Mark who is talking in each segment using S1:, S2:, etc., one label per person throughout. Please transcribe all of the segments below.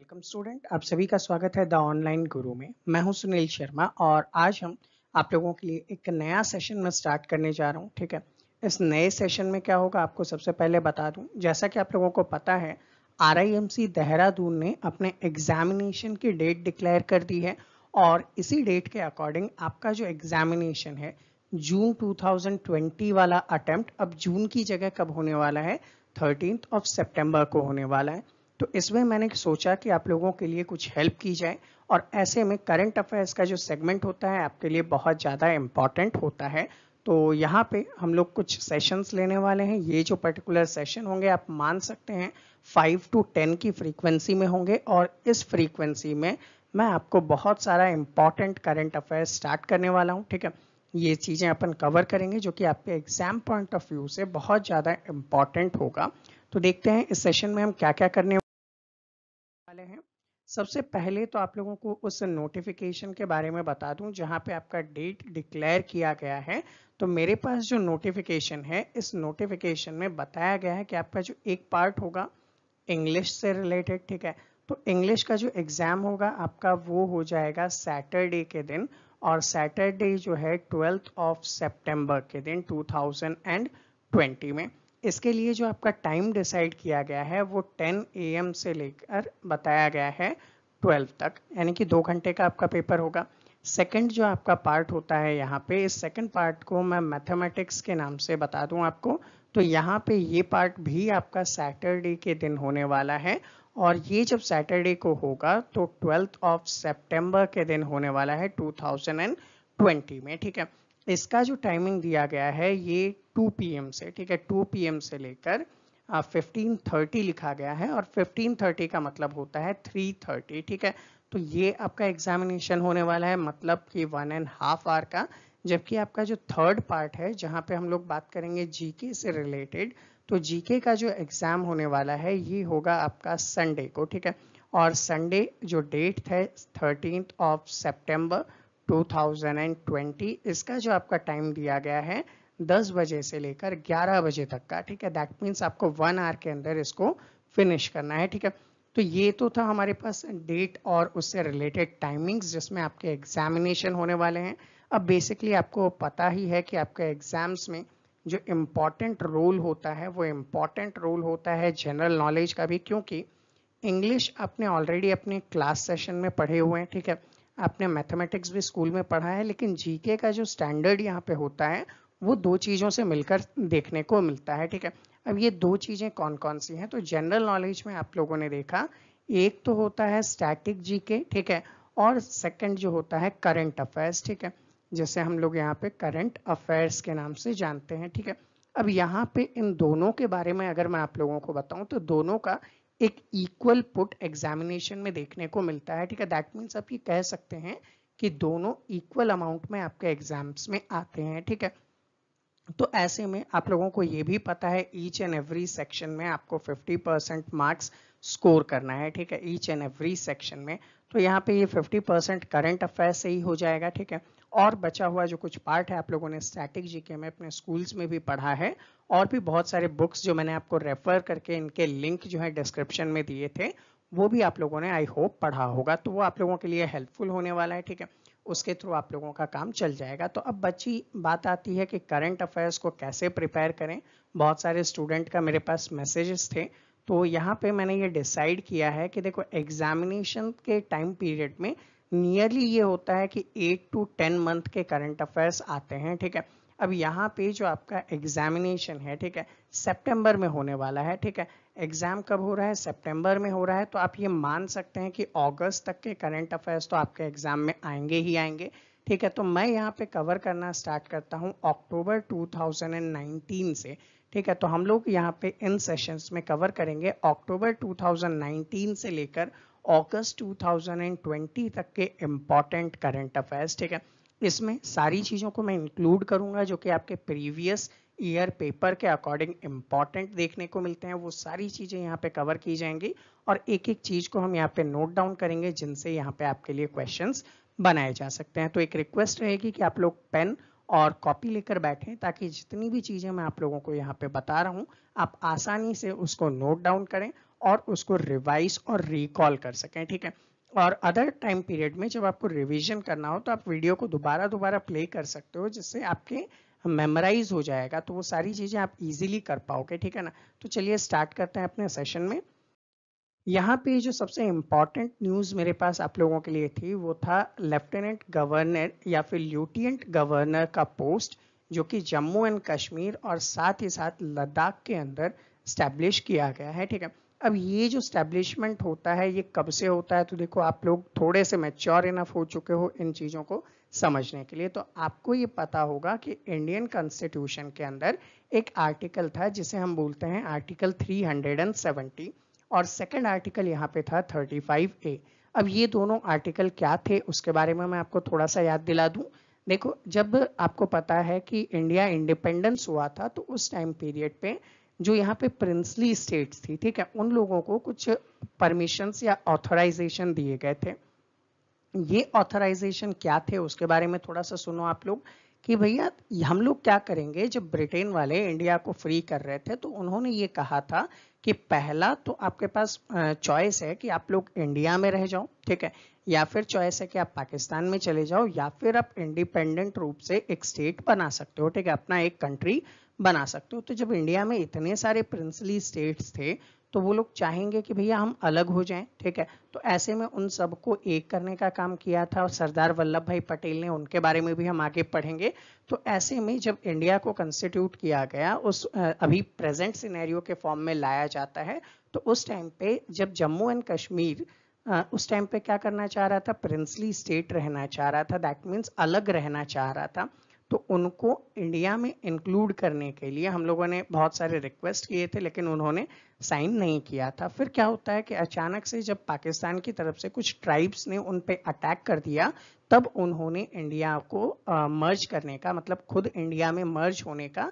S1: welcome student आप सभी का स्वागत है द ऑनलाइन गुरु में मैं हूं सुनील शर्मा और आज हम आप लोगों के लिए एक नया सेशन में स्टार्ट करने जा रहा हूं ठीक है इस नए सेशन में क्या होगा आपको सबसे पहले बता दूं जैसा कि आप लोगों को पता है आर देहरादून ने अपने एग्जामिनेशन की डेट डिक्लेयर कर दी है और इसी डेट के अकॉर्डिंग आपका जो एग्जामिनेशन है जून 2020 वाला अटेम्प्ट अब जून की जगह कब होने वाला है थर्टीन ऑफ सेप्टेम्बर को होने वाला है तो इसमें मैंने सोचा कि आप लोगों के लिए कुछ हेल्प की जाए और ऐसे में करंट अफेयर्स का जो सेगमेंट होता है आपके लिए बहुत ज़्यादा इम्पॉर्टेंट होता है तो यहाँ पे हम लोग कुछ सेशंस लेने वाले हैं ये जो पर्टिकुलर सेशन होंगे आप मान सकते हैं फाइव टू टेन की फ्रीक्वेंसी में होंगे और इस फ्रीक्वेंसी में मैं आपको बहुत सारा इम्पॉर्टेंट करंट अफेयर स्टार्ट करने वाला हूँ ठीक है ये चीज़ें अपन कवर करेंगे जो कि आपके एग्जाम पॉइंट ऑफ व्यू से बहुत ज़्यादा इम्पॉर्टेंट होगा तो देखते हैं इस सेशन में हम क्या क्या करने सबसे पहले तो आप लोगों को उस नोटिफिकेशन के बारे में बता दूं जहां पे आपका डेट डिक्लेयर किया गया है तो मेरे पास जो नोटिफिकेशन है इस नोटिफिकेशन में बताया गया है कि आपका जो एक पार्ट होगा इंग्लिश से रिलेटेड ठीक है तो इंग्लिश का जो एग्ज़ाम होगा आपका वो हो जाएगा सैटरडे के दिन और सैटरडे जो है ट्वेल्थ ऑफ सेप्टेम्बर के दिन टू में इसके लिए जो आपका टाइम डिसाइड किया गया है वो 10 एम से लेकर बताया गया है 12 तक यानी कि दो घंटे का आपका पेपर होगा सेकंड जो आपका पार्ट होता है यहाँ पे इस सेकंड पार्ट को मैं मैथमेटिक्स के नाम से बता दूँ आपको तो यहाँ पे ये पार्ट भी आपका सैटरडे के दिन होने वाला है और ये जब सैटरडे को होगा तो ट्वेल्थ ऑफ सेप्टेम्बर के दिन होने वाला है टू में ठीक है इसका जो टाइमिंग दिया गया है ये 2 पीएम से ठीक है 2 पीएम से लेकर फिफ्टीन थर्टी लिखा गया है और फिफ्टीन थर्टी का मतलब होता है थ्री थर्टी ठीक है तो ये आपका एग्जामिनेशन होने वाला है मतलब कि वन एंड हाफ आवर का जबकि आपका जो थर्ड पार्ट है जहाँ पे हम लोग बात करेंगे जीके से रिलेटेड तो जीके का जो एग्ज़ाम होने वाला है ये होगा आपका संडे को ठीक है और संडे जो डेट है थर्टीन ऑफ सेप्टेम्बर 2020 इसका जो आपका टाइम दिया गया है 10 बजे से लेकर 11 बजे तक का ठीक है दैट मीन्स आपको वन आवर के अंदर इसको फिनिश करना है ठीक है तो ये तो था हमारे पास डेट और उससे रिलेटेड टाइमिंग्स जिसमें आपके एग्जामिनेशन होने वाले हैं अब बेसिकली आपको पता ही है कि आपके एग्जाम्स में जो इम्पॉर्टेंट रोल होता है वो इम्पॉर्टेंट रोल होता है जनरल नॉलेज का भी क्योंकि इंग्लिश आपने ऑलरेडी अपने क्लास सेशन में पढ़े हुए हैं ठीक है आपने मैथमेटिक्स भी स्कूल में पढ़ा है लेकिन जीके का जो स्टैंडर्ड यहाँ पे होता है वो दो चीज़ों से मिलकर देखने को मिलता है ठीक है अब ये दो चीज़ें कौन कौन सी हैं तो जनरल नॉलेज में आप लोगों ने देखा एक तो होता है स्टैटिक जीके ठीक है और सेकंड जो होता है करंट अफेयर्स ठीक है जैसे हम लोग यहाँ पे करंट अफेयर्स के नाम से जानते हैं ठीक है अब यहाँ पे इन दोनों के बारे में अगर मैं आप लोगों को बताऊं तो दोनों का एक इक्वल पुट एग्जामिनेशन में देखने को मिलता है ठीक है दैट मीन्स आप ये कह सकते हैं कि दोनों इक्वल अमाउंट में आपके एग्जाम्स में आते हैं ठीक है तो ऐसे में आप लोगों को ये भी पता है ईच एंड एवरी सेक्शन में आपको 50 परसेंट मार्क्स स्कोर करना है ठीक है ईच एंड एवरी सेक्शन में तो यहाँ पे ये 50 परसेंट करंट अफेयर से ही हो जाएगा ठीक है और बचा हुआ जो कुछ पार्ट है आप लोगों ने स्टैटिक जीके में अपने स्कूल्स में भी पढ़ा है और भी बहुत सारे बुक्स जो मैंने आपको रेफर करके इनके लिंक जो है डिस्क्रिप्शन में दिए थे वो भी आप लोगों ने आई होप पढ़ा होगा तो वो आप लोगों के लिए हेल्पफुल होने वाला है ठीक है उसके थ्रू आप लोगों का काम चल जाएगा तो अब बची बात आती है कि करंट अफेयर्स को कैसे प्रिपेयर करें बहुत सारे स्टूडेंट का मेरे पास मैसेजेस थे तो यहाँ पे मैंने ये डिसाइड किया है कि देखो एग्जामिनेशन के टाइम पीरियड में नियरली ये होता है कि एट टू टेन मंथ के करंट अफेयर्स आते हैं ठीक है अब यहाँ पे जो आपका एग्जामिनेशन है ठीक है सेप्टेम्बर में होने वाला है ठीक है एग्जाम कब हो रहा है सेप्टेम्बर में हो रहा है तो आप ये मान सकते हैं कि अगस्त तक के करंट अफेयर्स तो आपके एग्जाम में आएंगे ही आएंगे ठीक है तो मैं यहाँ पे कवर करना स्टार्ट करता हूँ अक्टूबर 2019 से ठीक है तो हम लोग यहाँ पे इन सेशंस में कवर करेंगे अक्टूबर 2019 से लेकर अगस्त 2020 तक के इम्पॉर्टेंट करंट अफेयर्स ठीक है इसमें सारी चीज़ों को मैं इंक्लूड करूँगा जो कि आपके प्रीवियस ईयर पेपर के अकॉर्डिंग इम्पॉर्टेंट देखने को मिलते हैं वो सारी चीज़ें यहाँ पे कवर की जाएंगी और एक एक चीज़ को हम यहाँ पे नोट डाउन करेंगे जिनसे यहाँ पे आपके लिए क्वेश्चंस बनाए जा सकते हैं तो एक रिक्वेस्ट रहेगी कि आप लोग पेन और कॉपी लेकर बैठें ताकि जितनी भी चीज़ें मैं आप लोगों को यहाँ पे बता रहा हूँ आप आसानी से उसको नोट डाउन करें और उसको रिवाइज और रिकॉल कर सकें ठीक है और अदर टाइम पीरियड में जब आपको रिविजन करना हो तो आप वीडियो को दोबारा दोबारा प्ले कर सकते हो जिससे आपके मेमोराइज हो जाएगा तो वो सारी चीज़ें आप इजीली कर पाओगे ठीक है ना तो चलिए स्टार्ट करते हैं अपने सेशन में यहाँ पे जो सबसे इम्पॉर्टेंट न्यूज़ मेरे पास आप लोगों के लिए थी वो था लेफ्टिनेंट गवर्नर या फिर ल्यूटियंट गवर्नर का पोस्ट जो कि जम्मू एंड कश्मीर और साथ ही साथ लद्दाख के अंदर स्टैब्लिश किया गया है ठीक है अब ये जो स्टैब्लिशमेंट होता है ये कब से होता है तो देखो आप लोग थोड़े से मेच्योर इनफ हो चुके हो इन चीज़ों को समझने के लिए तो आपको ये पता होगा कि इंडियन कॉन्स्टिट्यूशन के अंदर एक आर्टिकल था जिसे हम बोलते हैं आर्टिकल थ्री और सेकेंड आर्टिकल यहाँ पे था 35 ए अब ये दोनों आर्टिकल क्या थे उसके बारे में मैं आपको थोड़ा सा याद दिला दूँ देखो जब आपको पता है कि इंडिया इंडिपेंडेंस हुआ था तो उस टाइम पीरियड पे जो यहाँ पे प्रिंसली स्टेट्स थी ठीक है उन लोगों को कुछ परमिशंस या ऑथराइजेशन दिए गए थे ये ऑथराइजेशन क्या थे उसके बारे में थोड़ा सा सुनो आप लोग कि भैया हम लोग क्या करेंगे जब ब्रिटेन वाले इंडिया को फ्री कर रहे थे तो उन्होंने ये कहा था कि पहला तो आपके पास चॉइस है कि आप लोग इंडिया में रह जाओ ठीक है या फिर चॉइस है कि आप पाकिस्तान में चले जाओ या फिर आप इंडिपेंडेंट रूप से एक स्टेट बना सकते हो ठीक है अपना एक कंट्री बना सकते हो तो जब इंडिया में इतने सारे प्रिंसली स्टेट्स थे तो वो लोग चाहेंगे कि भैया हम अलग हो जाएं ठीक है तो ऐसे में उन सबको एक करने का काम किया था और सरदार वल्लभ भाई पटेल ने उनके बारे में भी हम आगे पढ़ेंगे तो ऐसे में जब इंडिया को कंस्टिट्यूट किया गया उस अभी प्रेजेंट सिनेरियो के फॉर्म में लाया जाता है तो उस टाइम पे जब जम्मू एंड कश्मीर उस टाइम पे क्या करना चाह रहा था प्रिंसली स्टेट रहना चाह रहा था दैट मीन्स अलग रहना चाह रहा था तो उनको इंडिया में इंक्लूड करने के लिए हम लोगों ने बहुत सारे रिक्वेस्ट किए थे लेकिन उन्होंने साइन नहीं किया था फिर क्या होता है कि अचानक से जब पाकिस्तान की तरफ से कुछ ट्राइब्स ने उन पर अटैक कर दिया तब उन्होंने इंडिया को मर्ज करने का मतलब खुद इंडिया में मर्ज होने का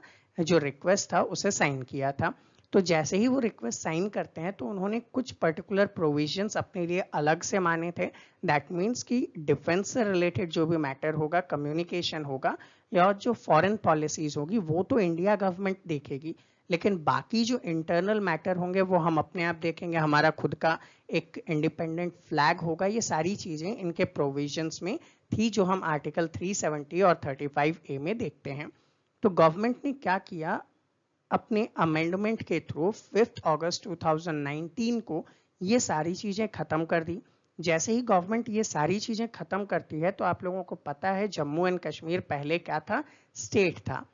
S1: जो रिक्वेस्ट था उसे साइन किया था तो जैसे ही वो रिक्वेस्ट साइन करते हैं तो उन्होंने कुछ पर्टिकुलर प्रोविजंस अपने लिए अलग से माने थे दैट मीन्स कि डिफेंस से रिलेटेड जो भी मैटर होगा कम्युनिकेशन होगा या जो फॉरेन पॉलिसीज होगी वो तो इंडिया गवर्नमेंट देखेगी लेकिन बाकी जो इंटरनल मैटर होंगे वो हम अपने आप देखेंगे हमारा खुद का एक इंडिपेंडेंट फ्लैग होगा ये सारी चीज़ें इनके प्रोविजंस में थी जो हम आर्टिकल 370 और 35 ए में देखते हैं तो गवर्नमेंट ने क्या किया अपने अमेंडमेंट के थ्रू फिफ्थ अगस्त 2019 को ये सारी चीज़ें ख़त्म कर दी जैसे ही गवर्नमेंट ये सारी चीज़ें ख़त्म करती है तो आप लोगों को पता है जम्मू एंड कश्मीर पहले क्या था स्टेट था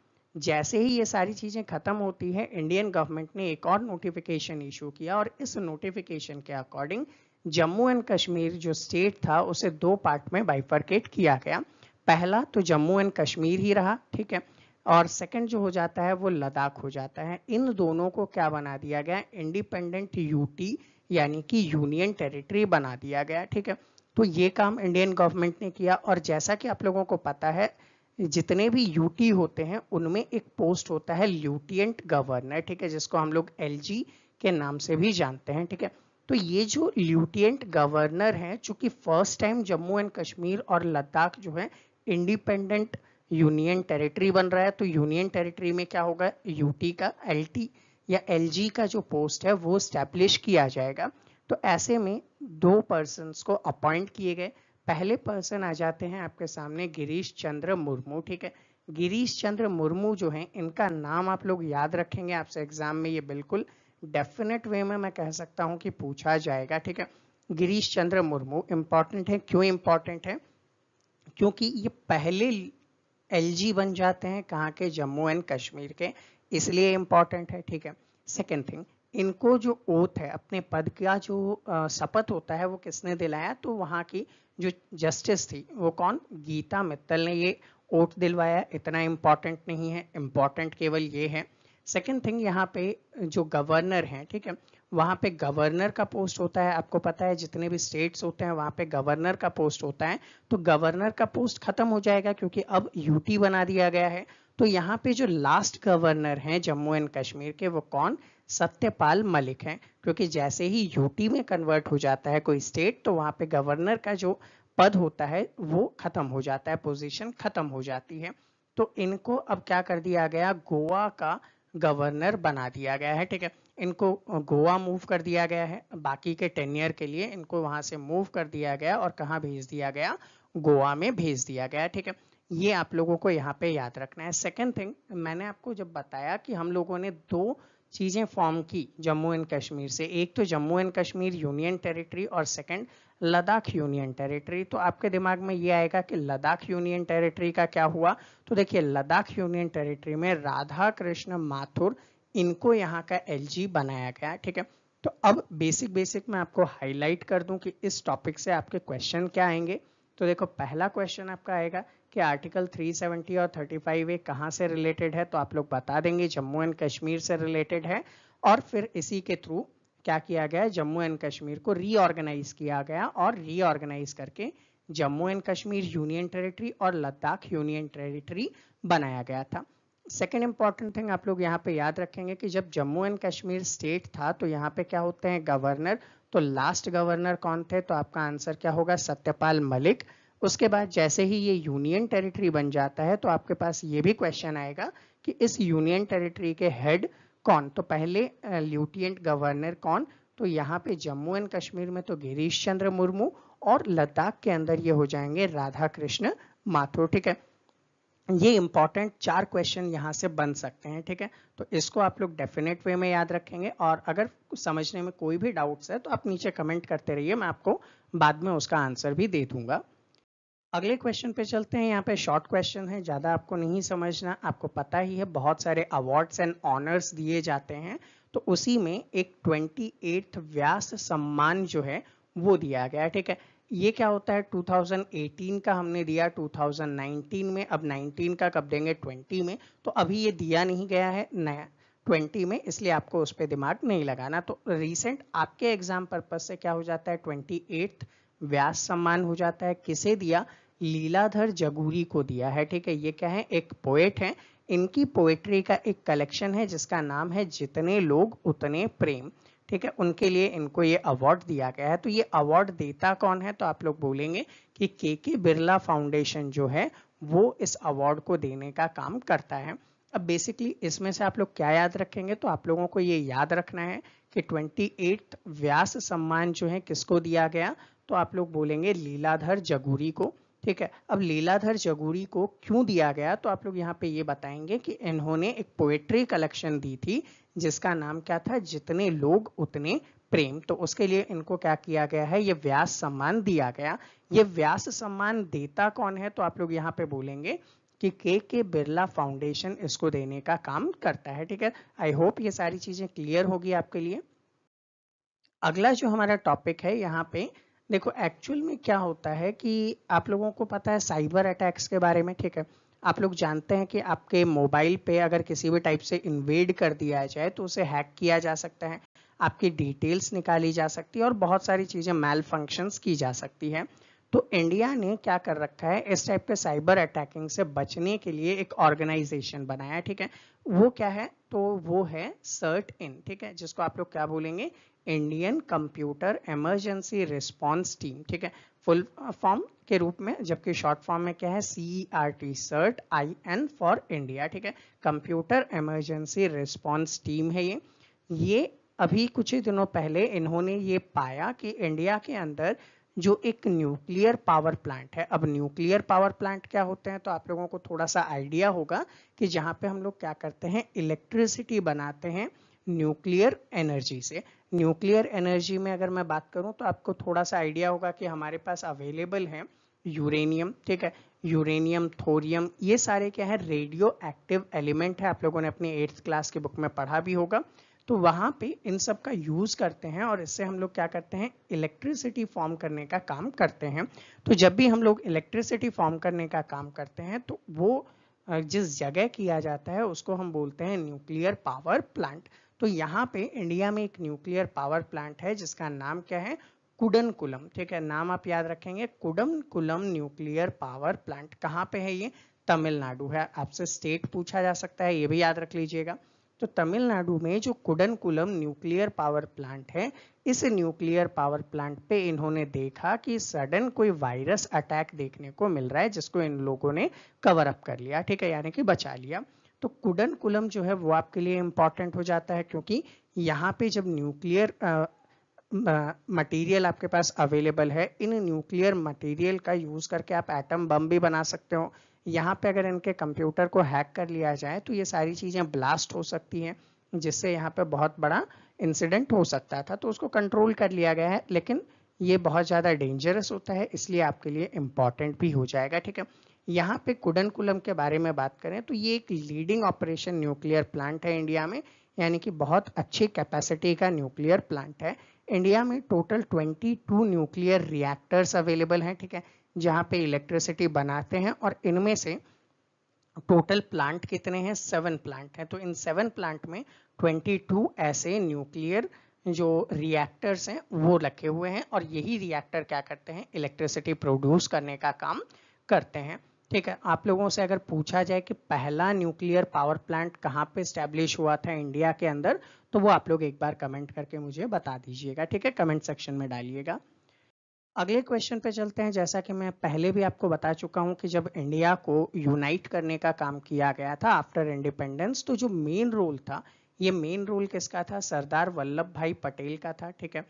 S1: जैसे ही ये सारी चीज़ें ख़त्म होती है इंडियन गवर्नमेंट ने एक और नोटिफिकेशन इशू किया और इस नोटिफिकेशन के अकॉर्डिंग जम्मू एंड कश्मीर जो स्टेट था उसे दो पार्ट में बाइफर्केट किया गया पहला तो जम्मू एंड कश्मीर ही रहा ठीक है और सेकंड जो हो जाता है वो लद्दाख हो जाता है इन दोनों को क्या बना दिया गया इंडिपेंडेंट यूटी यानी कि यूनियन टेरिटरी बना दिया गया ठीक है तो ये काम इंडियन गवर्नमेंट ने किया और जैसा कि आप लोगों को पता है जितने भी यूटी होते हैं उनमें एक पोस्ट होता है ल्यूटियंट गवर्नर ठीक है जिसको हम लोग एल के नाम से भी जानते हैं ठीक है तो ये जो ल्यूटियंट गवर्नर हैं चूंकि first time Jammu and Kashmir और लद्दाख जो है इंडिपेंडेंट यूनियन टेरिटरी बन रहा है तो यूनियन टेरिटरी में क्या होगा यूटी का एलटी या एलजी का जो पोस्ट है वो स्टैब्लिश किया जाएगा तो ऐसे में दो पर्सन को अपॉइंट किए गए पहले पर्सन आ जाते हैं आपके सामने गिरीश चंद्र मुर्मू ठीक है गिरीश चंद्र मुर्मू जो हैं इनका नाम आप लोग याद रखेंगे आपसे एग्जाम में ये बिल्कुल डेफिनेट वे में मैं कह सकता हूँ कि पूछा जाएगा ठीक है गिरीश चंद्र मुर्मू इम्पॉर्टेंट है क्यों इम्पॉर्टेंट है क्योंकि ये पहले एलजी बन जाते हैं कहाँ के जम्मू एंड कश्मीर के इसलिए इम्पॉर्टेंट है ठीक है सेकेंड थिंग इनको जो ओथ है अपने पद का जो शपथ होता है वो किसने दिलाया तो वहाँ की जो जस्टिस थी वो कौन गीता मित्तल ने ये ओथ दिलवाया इतना इम्पॉर्टेंट नहीं है इम्पॉर्टेंट केवल ये है सेकेंड थिंग यहाँ पे जो गवर्नर हैं ठीक है वहाँ पे गवर्नर का पोस्ट होता है आपको पता है जितने भी स्टेट्स होते हैं वहाँ पे गवर्नर का पोस्ट होता है तो गवर्नर का पोस्ट खत्म हो जाएगा क्योंकि अब यूटी बना दिया गया है तो यहाँ पे जो लास्ट गवर्नर हैं जम्मू एंड कश्मीर के वो कौन सत्यपाल मलिक हैं क्योंकि जैसे ही यूटी में कन्वर्ट हो जाता है कोई स्टेट तो वहाँ पे गवर्नर का जो पद होता है वो खत्म हो जाता है पोजिशन खत्म हो जाती है तो इनको अब क्या कर दिया गया गोवा का गवर्नर बना दिया गया है ठीक है इनको गोवा मूव कर दिया गया है बाकी के टेनियर के लिए इनको वहां से मूव कर दिया गया और कहाँ भेज दिया गया गोवा में भेज दिया गया ठीक है ये आप लोगों को यहाँ पे याद रखना है सेकेंड थिंग मैंने आपको जब बताया कि हम लोगों ने दो चीज़ें फॉर्म की जम्मू एंड कश्मीर से एक तो Jammu and Kashmir union territory और सेकंड लद्दाख यूनियन टेरिटरी तो आपके दिमाग में ये आएगा कि लद्दाख यूनियन टेरिटरी का क्या हुआ तो देखिए लद्दाख यूनियन टेरिटरी में राधा कृष्ण माथुर इनको यहाँ का एल बनाया गया ठीक है तो अब बेसिक बेसिक मैं आपको हाईलाइट कर दूं कि इस टॉपिक से आपके क्वेश्चन क्या आएंगे तो देखो पहला क्वेश्चन आपका आएगा कि आर्टिकल 370 और 35 ए कहाँ से रिलेटेड है तो आप लोग बता देंगे जम्मू एंड कश्मीर से रिलेटेड है और फिर इसी के थ्रू क्या किया गया जम्मू एंड कश्मीर को रीऑर्गेनाइज किया गया और रीऑर्गेनाइज करके Jammu and Kashmir union territory और लद्दाख यूनियन टेरिटरी बनाया गया था सेकेंड इंपॉर्टेंट थिंग आप लोग यहाँ पे याद रखेंगे कि जब जम्मू एंड कश्मीर स्टेट था तो यहाँ पे क्या होते हैं गवर्नर तो लास्ट गवर्नर कौन थे तो आपका आंसर क्या होगा सत्यपाल मलिक उसके बाद जैसे ही ये यूनियन टेरिटरी बन जाता है तो आपके पास ये भी क्वेश्चन आएगा कि इस यूनियन टेरिटरी के हेड कौन तो पहले ल्यूटियंट गवर्नर कौन तो यहाँ पे जम्मू एंड कश्मीर में तो गिरीश चंद्र मुर्मू और लद्दाख के अंदर ये हो जाएंगे राधा कृष्ण माथुर ठीक है ये इंपॉर्टेंट चार क्वेश्चन यहाँ से बन सकते हैं ठीक है तो इसको आप लोग डेफिनेट वे में याद रखेंगे और अगर समझने में कोई भी डाउट्स है तो आप नीचे कमेंट करते रहिए मैं आपको बाद में उसका आंसर भी दे दूंगा अगले क्वेश्चन पे चलते हैं यहाँ पे शॉर्ट क्वेश्चन है ज़्यादा आपको नहीं समझना आपको पता ही है बहुत सारे अवार्ड्स एंड ऑनर्स दिए जाते हैं तो उसी में एक ट्वेंटी व्यास सम्मान जो है वो दिया गया ठीक है ये क्या होता है 2018 का हमने दिया 2019 में अब 19 का कब देंगे 20 में तो अभी ये दिया नहीं गया है नया 20 में इसलिए आपको उस पर दिमाग नहीं लगाना तो रिसेंट आपके एग्जाम पर्पज से क्या हो जाता है ट्वेंटी व्यास सम्मान हो जाता है किसे दिया लीलाधर जगूरी को दिया है ठीक है ये क्या है एक पोएट है इनकी पोएट्री का एक कलेक्शन है जिसका नाम है जितने लोग उतने प्रेम ठीक है उनके लिए इनको ये अवार्ड दिया गया है तो ये अवार्ड देता कौन है तो आप लोग बोलेंगे कि के के बिरला फाउंडेशन जो है वो इस अवार्ड को देने का काम करता है अब बेसिकली इसमें से आप लोग क्या याद रखेंगे तो आप लोगों को ये याद रखना है कि ट्वेंटी व्यास सम्मान जो है किसको दिया गया तो आप लोग बोलेंगे लीलाधर जगूरी को ठीक है अब लीलाधर जगूरी को क्यों दिया गया तो आप लोग यहाँ पे ये बताएंगे कि इन्होंने एक पोएट्री कलेक्शन दी थी जिसका नाम क्या था जितने लोग उतने प्रेम तो उसके लिए इनको क्या किया गया है ये व्यास सम्मान दिया गया ये व्यास सम्मान देता कौन है तो आप लोग यहाँ पे बोलेंगे कि के के बिरला फाउंडेशन इसको देने का काम करता है ठीक है आई होप ये सारी चीजें क्लियर होगी आपके लिए अगला जो हमारा टॉपिक है यहाँ पे देखो एक्चुअल में क्या होता है कि आप लोगों को पता है साइबर अटैक्स के बारे में ठीक है आप लोग जानते हैं कि आपके मोबाइल पे अगर किसी भी टाइप से इन्वेड कर दिया जाए तो उसे हैक किया जा सकता है आपकी डिटेल्स निकाली जा सकती है और बहुत सारी चीज़ें मेल फंक्शंस की जा सकती है तो इंडिया ने क्या कर रखा है इस टाइप के साइबर अटैकिंग से बचने के लिए एक ऑर्गेनाइजेशन बनाया ठीक है वो क्या है तो वो है सर्ट इन ठीक है जिसको आप लोग क्या बोलेंगे Indian computer emergency response team ठीक है फुल फॉर्म uh, के रूप में जबकि शॉर्ट फॉर्म में क्या है C R T cert I N for India ठीक है कंप्यूटर इमरजेंसी रिस्पांस टीम है ये ये अभी कुछ ही दिनों पहले इन्होंने ये पाया कि इंडिया के अंदर जो एक न्यूक्लियर पावर प्लांट है अब न्यूक्लियर पावर प्लांट क्या होते हैं तो आप लोगों को थोड़ा सा आइडिया होगा कि जहाँ पे हम लोग क्या करते हैं इलेक्ट्रिसिटी बनाते हैं न्यूक्लियर एनर्जी से न्यूक्लियर एनर्जी में अगर मैं बात करूँ तो आपको थोड़ा सा आइडिया होगा कि हमारे पास अवेलेबल है यूरेनियम ठीक है यूरेनियम थोरियम ये सारे क्या है रेडियो एक्टिव एलिमेंट है आप लोगों ने अपनी एट्थ क्लास की बुक में पढ़ा भी होगा तो वहाँ पे इन सब का यूज़ करते हैं और इससे हम लोग क्या करते हैं इलेक्ट्रिसिटी फॉर्म करने का काम करते हैं तो जब भी हम लोग इलेक्ट्रिसिटी फॉर्म करने का काम करते हैं तो वो जिस जगह किया जाता है उसको हम बोलते हैं न्यूक्लियर पावर प्लांट तो यहाँ पे इंडिया में एक न्यूक्लियर पावर प्लांट है जिसका नाम क्या है कुडनकुलम ठीक है नाम आप याद रखेंगे कुडनकुलम न्यूक्लियर पावर प्लांट कहाँ पे है ये तमिलनाडु है आपसे स्टेट पूछा जा सकता है ये भी याद रख लीजिएगा तो तमिलनाडु में जो कुडनकुलम न्यूक्लियर पावर प्लांट है इस न्यूक्लियर पावर प्लांट पे इन्होंने देखा कि सडन कोई वायरस अटैक देखने को मिल रहा है जिसको इन लोगों ने कवर अप कर लिया ठीक है यानी कि बचा लिया तो कुडनकुलम जो है वो आपके लिए इम्पॉर्टेंट हो जाता है क्योंकि यहाँ पे जब न्यूक्लियर मटेरियल आपके पास अवेलेबल है इन न्यूक्लियर मटेरियल का यूज करके आप एटम बम भी बना सकते हो यहाँ पे अगर इनके कंप्यूटर को हैक कर लिया जाए तो ये सारी चीज़ें ब्लास्ट हो सकती हैं जिससे यहाँ पे बहुत बड़ा इंसिडेंट हो सकता था तो उसको कंट्रोल कर लिया गया है लेकिन ये बहुत ज़्यादा डेंजरस होता है इसलिए आपके लिए इम्पॉर्टेंट भी हो जाएगा ठीक है यहाँ पे कुडनकुलम के बारे में बात करें तो ये एक लीडिंग ऑपरेशन न्यूक्लियर प्लांट है इंडिया में यानी कि बहुत अच्छी कैपेसिटी का न्यूक्लियर प्लांट है इंडिया में टोटल 22 न्यूक्लियर रिएक्टर्स अवेलेबल हैं ठीक है जहाँ पे इलेक्ट्रिसिटी बनाते हैं और इनमें से टोटल प्लांट कितने हैं सेवन प्लांट हैं तो इन सेवन प्लांट में 22 ऐसे न्यूक्लियर जो रिएक्टर्स हैं वो रखे हुए हैं और यही रिएक्टर क्या करते हैं इलेक्ट्रिसिटी प्रोड्यूस करने का काम करते हैं ठीक है आप लोगों से अगर पूछा जाए कि पहला न्यूक्लियर पावर प्लांट कहाँ पे स्टैब्लिश हुआ था इंडिया के अंदर तो वो आप लोग एक बार कमेंट करके मुझे बता दीजिएगा ठीक है कमेंट सेक्शन में डालिएगा अगले क्वेश्चन पे चलते हैं जैसा कि मैं पहले भी आपको बता चुका हूं कि जब इंडिया को यूनाइट करने का काम किया गया था आफ्टर इंडिपेंडेंस तो जो मेन रोल था ये मेन रोल किसका था सरदार वल्लभ भाई पटेल का था ठीक है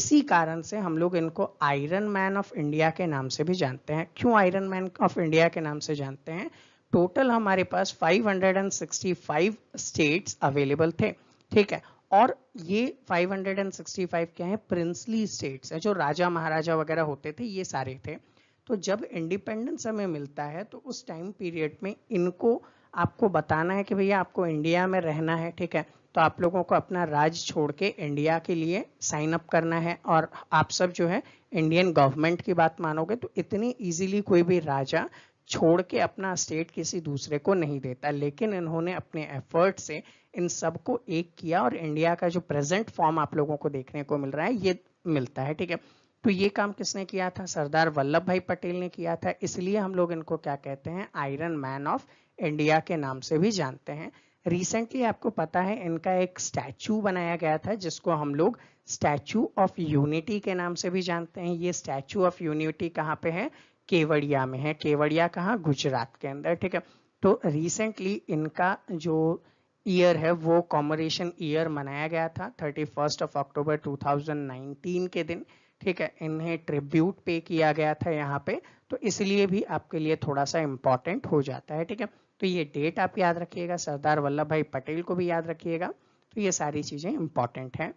S1: इसी कारण से हम लोग इनको आयरन मैन ऑफ इंडिया के नाम से भी जानते हैं क्यों आयरन मैन ऑफ इंडिया के नाम से जानते हैं टोटल हमारे पास 565 स्टेट्स अवेलेबल थे ठीक है और ये 565 क्या है प्रिंसली स्टेट्स है जो राजा महाराजा वगैरह होते थे ये सारे थे तो जब इंडिपेंडेंस हमें मिलता है तो उस टाइम पीरियड में इनको आपको बताना है कि भैया आपको इंडिया में रहना है ठीक है तो आप लोगों को अपना राज छोड़ के इंडिया के लिए साइन अप करना है और आप सब जो है इंडियन गवर्नमेंट की बात मानोगे तो इतनी इजीली कोई भी राजा छोड़ के अपना स्टेट किसी दूसरे को नहीं देता लेकिन इन्होंने अपने एफर्ट से इन सबको एक किया और इंडिया का जो प्रेजेंट फॉर्म आप लोगों को देखने को मिल रहा है ये मिलता है ठीक है तो ये काम किसने किया था सरदार वल्लभ भाई पटेल ने किया था इसलिए हम लोग इनको क्या कहते हैं आयरन मैन ऑफ इंडिया के नाम से भी जानते हैं रिसेंटली आपको पता है इनका एक स्टैचू बनाया गया था जिसको हम लोग स्टैचू ऑफ यूनिटी के नाम से भी जानते हैं ये स्टैचू ऑफ यूनिटी कहाँ पे है केवड़िया में है केवड़िया कहाँ गुजरात के अंदर ठीक है तो रिसेंटली इनका जो ईयर है वो कॉमरेशन ईयर मनाया गया था थर्टी फर्स्ट ऑफ अक्टूबर 2019 के दिन ठीक है इन्हें ट्रिब्यूट पे किया गया था यहाँ पे तो इसलिए भी आपके लिए थोड़ा सा इम्पॉर्टेंट हो जाता है ठीक है तो ये डेट आप याद रखिएगा सरदार वल्लभ भाई पटेल को भी याद रखिएगा तो ये सारी चीज़ें इम्पॉर्टेंट हैं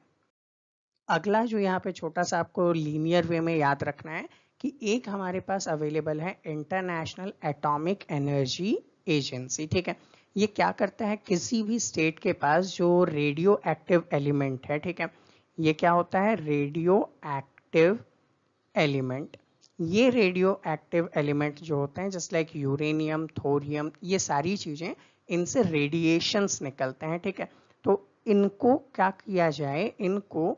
S1: अगला जो यहाँ पे छोटा सा आपको लीनियर वे में याद रखना है कि एक हमारे पास अवेलेबल है इंटरनेशनल एटॉमिक एनर्जी एजेंसी ठीक है ये क्या करता है किसी भी स्टेट के पास जो रेडियो एक्टिव एलिमेंट है ठीक है ये क्या होता है रेडियो एक्टिव एलिमेंट ये रेडियो एक्टिव एलिमेंट जो होते हैं जस्ट लाइक यूरेनियम थोरियम ये सारी चीज़ें इनसे रेडिएशंस निकलते हैं ठीक है तो इनको क्या किया जाए इनको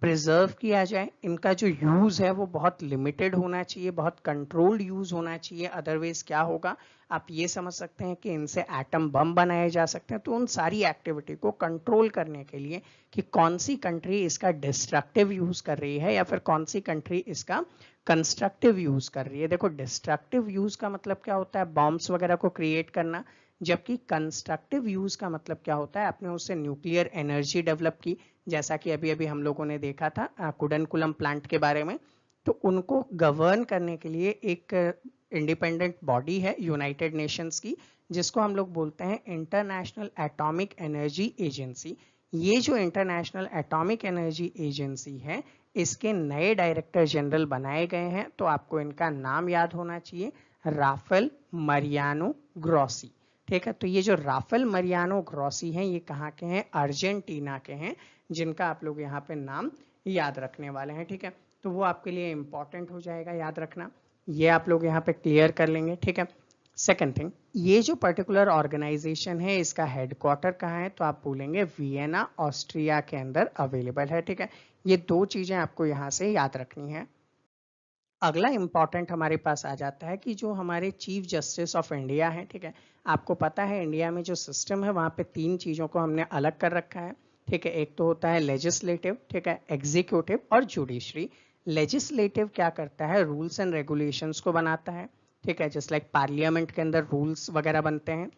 S1: प्रिजर्व किया जाए इनका जो यूज़ है वो बहुत लिमिटेड होना चाहिए बहुत कंट्रोल्ड यूज़ होना चाहिए अदरवाइज क्या होगा आप ये समझ सकते हैं कि इनसे एटम बम बनाए जा सकते हैं तो उन सारी एक्टिविटी को कंट्रोल करने के लिए कि कौन सी कंट्री इसका डिस्ट्रक्टिव यूज़ कर रही है या फिर कौन सी कंट्री इसका कंस्ट्रक्टिव यूज़ कर रही है देखो डिस्ट्रक्टिव यूज़ का मतलब क्या होता है बॉम्ब्स वगैरह को क्रिएट करना जबकि कंस्ट्रक्टिव यूज़ का मतलब क्या होता है आपने उससे न्यूक्लियर एनर्जी डेवलप की जैसा कि अभी अभी हम लोगों ने देखा था कुडनकुलम प्लांट के बारे में तो उनको गवर्न करने के लिए एक इंडिपेंडेंट बॉडी है यूनाइटेड नेशंस की जिसको हम लोग बोलते हैं इंटरनेशनल एटॉमिक एनर्जी एजेंसी ये जो इंटरनेशनल एटॉमिक एनर्जी एजेंसी है इसके नए डायरेक्टर जनरल बनाए गए हैं तो आपको इनका नाम याद होना चाहिए राफेल मरियानो ग्रॉसी ठीक है तो ये जो राफेल मरियानो ग्रॉसी हैं ये कहाँ के हैं अर्जेंटीना के हैं जिनका आप लोग यहाँ पे नाम याद रखने वाले हैं ठीक है तो वो आपके लिए इम्पॉर्टेंट हो जाएगा याद रखना ये आप लोग यहाँ पे क्लियर कर लेंगे ठीक है सेकेंड थिंग ये जो पर्टिकुलर ऑर्गेनाइजेशन है इसका हेडक्वार्टर कहाँ है तो आप बोलेंगे वियना ऑस्ट्रिया के अंदर अवेलेबल है ठीक है ये दो चीजें आपको यहाँ से याद रखनी है अगला इम्पॉर्टेंट हमारे पास आ जाता है कि जो हमारे चीफ जस्टिस ऑफ इंडिया है ठीक है आपको पता है इंडिया में जो सिस्टम है वहाँ पे तीन चीज़ों को हमने अलग कर रखा है ठीक है एक तो होता है लेजिस्लेटिव ठीक है एग्जीक्यूटिव और जुडिशरी लेजिस्लेटिव क्या करता है रूल्स एंड रेगुलेशंस को बनाता है ठीक है जस्ट लाइक पार्लियामेंट के अंदर रूल्स वगैरह बनते हैं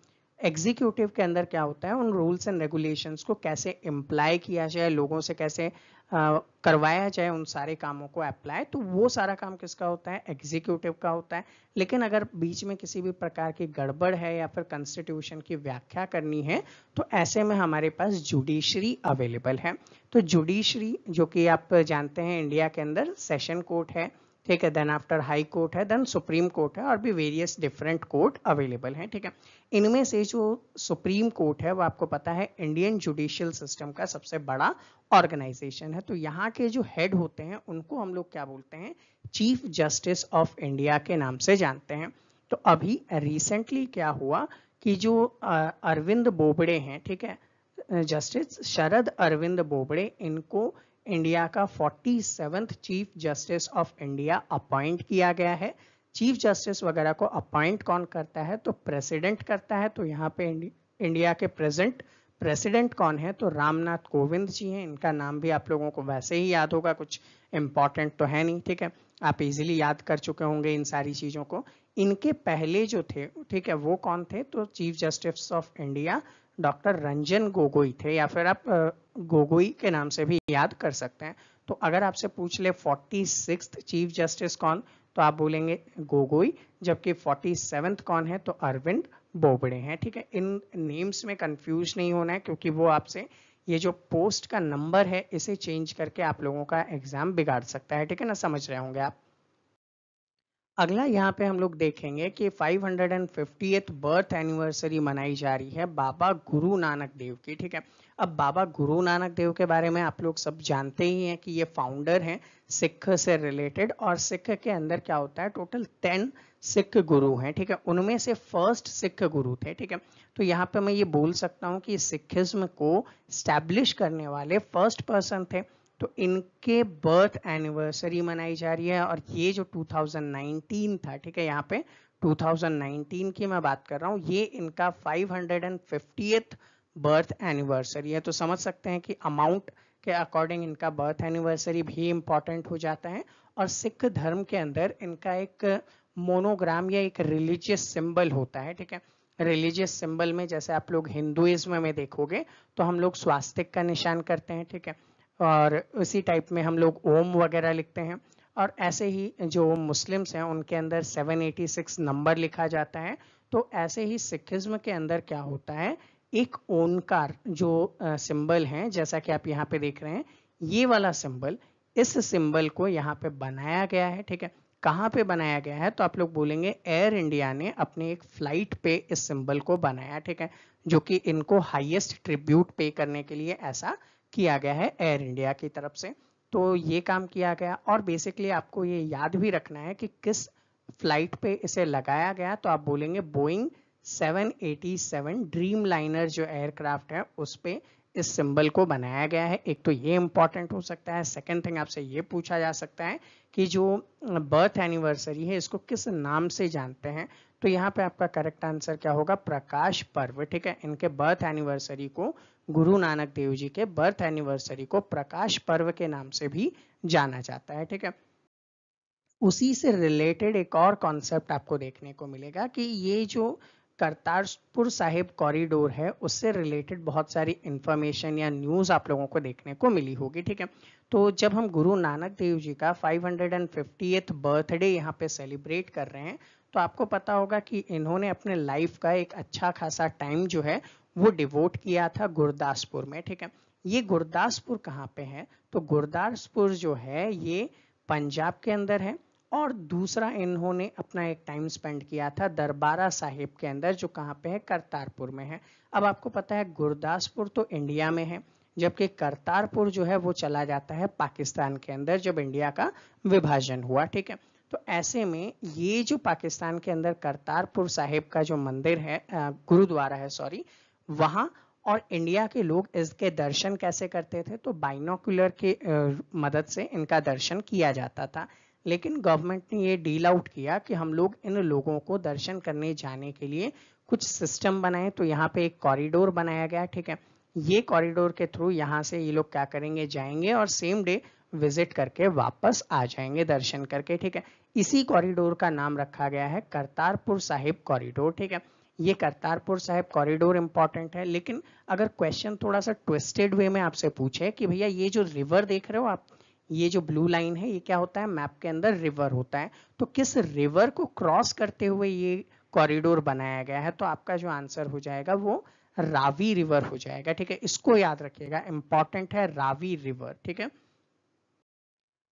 S1: एग्जीक्यूटिव के अंदर क्या होता है उन रूल्स एंड रेगुलेशंस को कैसे इम्प्लाई किया जाए लोगों से कैसे आ, करवाया जाए उन सारे कामों को अप्लाई तो वो सारा काम किसका होता है एग्जीक्यूटिव का होता है लेकिन अगर बीच में किसी भी प्रकार की गड़बड़ है या फिर कॉन्स्टिट्यूशन की व्याख्या करनी है तो ऐसे में हमारे पास जुडिशरी अवेलेबल है तो जुडिशरी जो कि आप जानते हैं इंडिया के अंदर सेशन कोर्ट है ठीक है देन आफ्टर हाई कोर्ट है देन सुप्रीम कोर्ट है और भी वेरियस डिफरेंट कोर्ट अवेलेबल हैं ठीक है इनमें से जो सुप्रीम कोर्ट है वो आपको पता है इंडियन जुडिशियल सिस्टम का सबसे बड़ा ऑर्गेनाइजेशन है तो यहाँ के जो हेड होते हैं उनको हम लोग क्या बोलते हैं चीफ जस्टिस ऑफ इंडिया के नाम से जानते हैं तो अभी रिसेंटली क्या हुआ कि जो अरविंद बोबड़े हैं ठीक है जस्टिस शरद अरविंद बोबड़े इनको इंडिया का forty chief justice of India appoint किया गया है चीफ जस्टिस वगैरह को अपॉइंट कौन करता है तो प्रेसिडेंट करता है तो यहाँ पे इंडिया के प्रेजेंट प्रेसिडेंट कौन है तो रामनाथ कोविंद जी हैं इनका नाम भी आप लोगों को वैसे ही याद होगा कुछ इम्पॉर्टेंट तो है नहीं ठीक है आप इजीली याद कर चुके होंगे इन सारी चीज़ों को इनके पहले जो थे ठीक है वो कौन थे तो chief justice of India doctor Ranjan Gogoi थे या फिर आप गोगोई के नाम से भी याद कर सकते हैं तो अगर आपसे पूछ ले फोर्टी चीफ जस्टिस कौन तो आप बोलेंगे गोगोई जबकि फोर्टी सेवन्थ कौन है तो अरविंद बोबड़े हैं ठीक है इन नेम्स में कंफ्यूज नहीं होना है क्योंकि वो आपसे ये जो पोस्ट का नंबर है इसे चेंज करके आप लोगों का एग्जाम बिगाड़ सकता है ठीक है ना समझ रहे होंगे आप अगला यहाँ पे हम लोग देखेंगे कि फाइव हंड्रेड बर्थ एनिवर्सरी मनाई जा रही है बाबा गुरु नानक देव की ठीक है अब बाबा गुरु नानक देव के बारे में आप लोग सब जानते ही हैं कि ये फाउंडर हैं सिख से रिलेटेड और सिख के अंदर क्या होता है टोटल टेन सिख गुरु हैं ठीक है उनमें से फर्स्ट सिख गुरु थे ठीक है तो यहाँ पे मैं ये बोल सकता हूँ कि सिखिज्म को स्टैब्लिश करने वाले फर्स्ट पर्सन थे तो इनके बर्थ एनिवर्सरी मनाई जा रही है और ये जो 2019 था ठीक है यहाँ पे 2019 की मैं बात कर रहा हूँ ये इनका फाइव हंड्रेड बर्थ एनिवर्सरी है तो समझ सकते हैं कि अमाउंट के अकॉर्डिंग इनका बर्थ एनिवर्सरी भी इम्पॉर्टेंट हो जाता है और सिख धर्म के अंदर इनका एक मोनोग्राम या एक रिलीजियस सिंबल होता है ठीक है रिलीजियस सिंबल में जैसे आप लोग हिंदुइज्म में देखोगे तो हम लोग स्वास्तिक का निशान करते हैं ठीक है और उसी टाइप में हम लोग ओम वगैरह लिखते हैं और ऐसे ही जो मुस्लिम्स हैं उनके अंदर 786 नंबर लिखा जाता है तो ऐसे ही सिखिज्म के अंदर क्या होता है एक ओनकार जो सिंबल है जैसा कि आप यहाँ पे देख रहे हैं ये वाला सिंबल इस सिंबल को यहाँ पे बनाया गया है ठीक है कहाँ पे बनाया गया है तो आप लोग बोलेंगे एयर इंडिया ने अपने एक फ्लाइट पे इस सिंबल को बनाया ठीक है जो कि इनको हाईएस्ट ट्रिब्यूट पे करने के लिए ऐसा किया गया है एयर इंडिया की तरफ से तो ये काम किया गया और बेसिकली आपको ये याद भी रखना है कि किस फ्लाइट पे इसे लगाया गया तो आप बोलेंगे बोइंग 787 ड्रीम लाइनर जो एयरक्राफ्ट है उस पर इस सिंबल को बनाया गया है एक तो ये इम्पॉर्टेंट हो सकता है सेकंड थिंग आपसे ये पूछा जा सकता है कि जो बर्थ एनिवर्सरी है इसको किस नाम से जानते हैं तो यहाँ पे आपका करेक्ट आंसर क्या होगा प्रकाश पर्व ठीक है इनके बर्थ एनिवर्सरी को गुरु नानक देव जी के बर्थ एनिवर्सरी को प्रकाश पर्व के नाम से भी जाना जाता है ठीक है उसी से रिलेटेड एक और कॉन्सेप्ट आपको देखने को मिलेगा कि ये जो करतारपुर साहिब कॉरिडोर है उससे रिलेटेड बहुत सारी इन्फॉर्मेशन या न्यूज़ आप लोगों को देखने को मिली होगी ठीक है तो जब हम गुरु नानक देव जी का फाइव हंड्रेड बर्थडे यहाँ पे सेलिब्रेट कर रहे हैं तो आपको पता होगा कि इन्होंने अपने लाइफ का एक अच्छा खासा टाइम जो है वो डिवोट किया था गुरदासपुर में ठीक है ये गुरदासपुर कहाँ पे है तो गुरदासपुर जो है ये पंजाब के अंदर है और दूसरा इन्होंने अपना एक टाइम स्पेंड किया था दरबारा साहिब के अंदर जो कहाँ पे है करतारपुर में है अब आपको पता है गुरदासपुर तो इंडिया में है जबकि करतारपुर जो है वो चला जाता है पाकिस्तान के अंदर जब इंडिया का विभाजन हुआ ठीक है तो ऐसे में ये जो पाकिस्तान के अंदर करतारपुर साहिब का जो मंदिर है गुरुद्वारा है सॉरी वहां और इंडिया के लोग इसके दर्शन कैसे करते थे तो बाइनोकुलर के मदद से इनका दर्शन किया जाता था लेकिन गवर्नमेंट ने ये डील आउट किया कि हम लोग इन लोगों को दर्शन करने जाने के लिए कुछ सिस्टम बनाए तो यहाँ पे एक कॉरिडोर बनाया गया ठीक है ये कॉरिडोर के थ्रू यहाँ से ये लोग क्या करेंगे जाएंगे और सेम डे विजिट करके वापस आ जाएंगे दर्शन करके ठीक है इसी कॉरिडोर का नाम रखा गया है करतारपुर साहिब कॉरिडोर ठीक है ये करतारपुर साहिब कॉरिडोर इंपॉर्टेंट है लेकिन अगर क्वेश्चन थोड़ा सा ट्विस्टेड वे में आपसे पूछे कि भैया ये जो रिवर देख रहे हो आप ये जो ब्लू लाइन है ये क्या होता है मैप के अंदर रिवर होता है तो किस रिवर को क्रॉस करते हुए ये कॉरिडोर बनाया गया है तो आपका जो आंसर हो जाएगा वो रावी रिवर हो जाएगा ठीक है इसको याद रखिएगा इंपॉर्टेंट है रावी रिवर ठीक है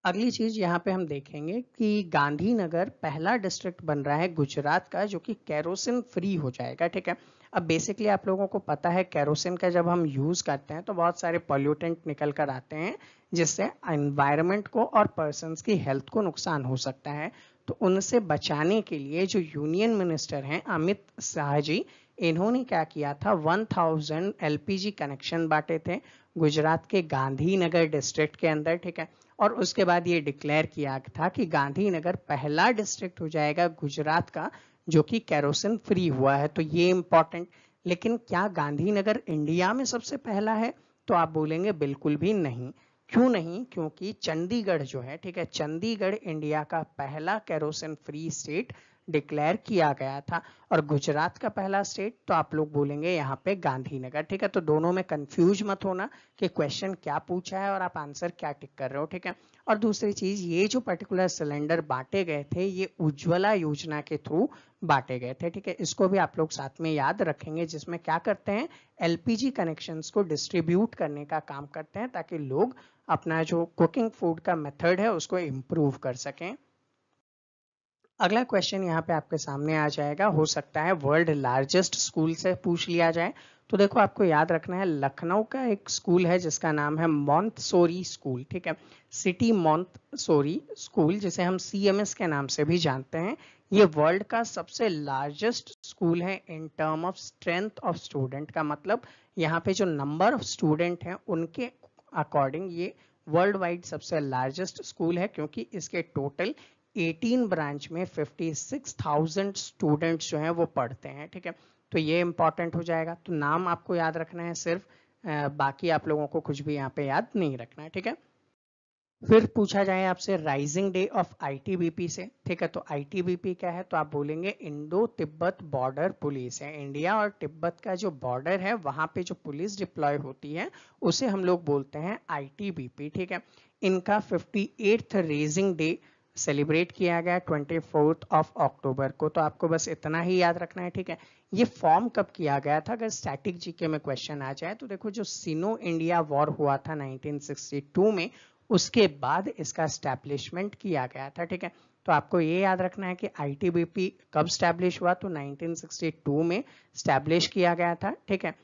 S1: अगली चीज यहाँ पे हम देखेंगे कि गांधीनगर पहला डिस्ट्रिक्ट बन रहा है गुजरात का जो कि कैरोसिन फ्री हो जाएगा ठीक है अब बेसिकली आप लोगों को पता है कैरोसिन का जब हम यूज़ करते हैं तो बहुत सारे पॉल्यूटेंट निकल कर आते हैं जिससे एनवायरमेंट को और पर्सन की हेल्थ को नुकसान हो सकता है तो उनसे बचाने के लिए जो यूनियन मिनिस्टर हैं अमित शाह जी इन्होंने क्या किया था 1000 एलपीजी कनेक्शन बांटे थे गुजरात के गांधीनगर डिस्ट्रिक्ट के अंदर ठीक है और उसके बाद ये डिक्लेयर किया था कि गांधीनगर पहला डिस्ट्रिक्ट हो जाएगा गुजरात का जो कि कैरोसिन फ्री हुआ है तो ये इंपॉर्टेंट लेकिन क्या गांधीनगर इंडिया में सबसे पहला है तो आप बोलेंगे बिल्कुल भी नहीं क्यों नहीं क्योंकि चंडीगढ़ जो है ठीक है चंडीगढ़ इंडिया का पहला कैरोसिन फ्री स्टेट डिक्लेयर किया गया था और गुजरात का पहला स्टेट तो आप लोग बोलेंगे यहाँ पे गांधीनगर ठीक है तो दोनों में कंफ्यूज मत होना कि क्वेश्चन क्या पूछा है और आप आंसर क्या टिक कर रहे हो ठीक है और दूसरी चीज ये जो पर्टिकुलर सिलेंडर बांटे गए थे ये उज्ज्वला योजना के थ्रू बांटे गए थे ठीक है इसको भी आप लोग साथ में याद रखेंगे जिसमें क्या करते हैं एलपीजी कनेक्शंस को डिस्ट्रीब्यूट करने का काम करते हैं ताकि लोग अपना जो कुकिंग फूड का मेथड है उसको इम्प्रूव कर सकें अगला क्वेश्चन यहाँ पे आपके सामने आ जाएगा हो सकता है वर्ल्ड लार्जेस्ट स्कूल से पूछ लिया जाए तो देखो आपको याद रखना है लखनऊ का एक स्कूल है जिसका नाम है मॉन्थसोरी स्कूल ठीक है सिटी मॉन्थसोरी स्कूल जिसे हम सी के नाम से भी जानते हैं ये वर्ल्ड का सबसे लार्जेस्ट स्कूल है in term of strength of student का मतलब यहाँ पे जो नंबर ऑफ स्टूडेंट हैं उनके अकॉर्डिंग ये वर्ल्ड वाइड सबसे लार्जेस्ट स्कूल है क्योंकि इसके टोटल 18 ब्रांच में 56,000 स्टूडेंट्स जो हैं वो पढ़ते हैं ठीक है तो ये इम्पॉर्टेंट हो जाएगा तो नाम आपको याद रखना है सिर्फ बाकी आप लोगों को कुछ भी यहाँ पे याद नहीं रखना है ठीक है फिर पूछा जाए आपसे राइजिंग डे ऑफ आईटीबीपी से ठीक है तो आईटीबीपी क्या है तो आप बोलेंगे इंडो तिब्बत बॉर्डर पुलिस है इंडिया और तिब्बत का जो बॉर्डर है वहां पे जो पुलिस डिप्लॉय होती है उसे हम लोग बोलते हैं आईटीबीपी ठीक है इनका fifty eighth raising day celebrate किया गया ट्वेंटी फोर्थ ऑफ अक्टूबर को तो आपको बस इतना ही याद रखना है ठीक है ये फॉर्म कब किया गया था अगर स्टैटिक जीके में क्वेश्चन आ जाए तो देखो जो सिनो इंडिया वॉर हुआ था 1962 में उसके बाद इसका स्टैब्लिशमेंट किया गया था ठीक है तो आपको ये याद रखना है कि आई कब स्टैब्लिश हुआ तो नाइनटीन में स्टैब्लिश किया गया था ठीक है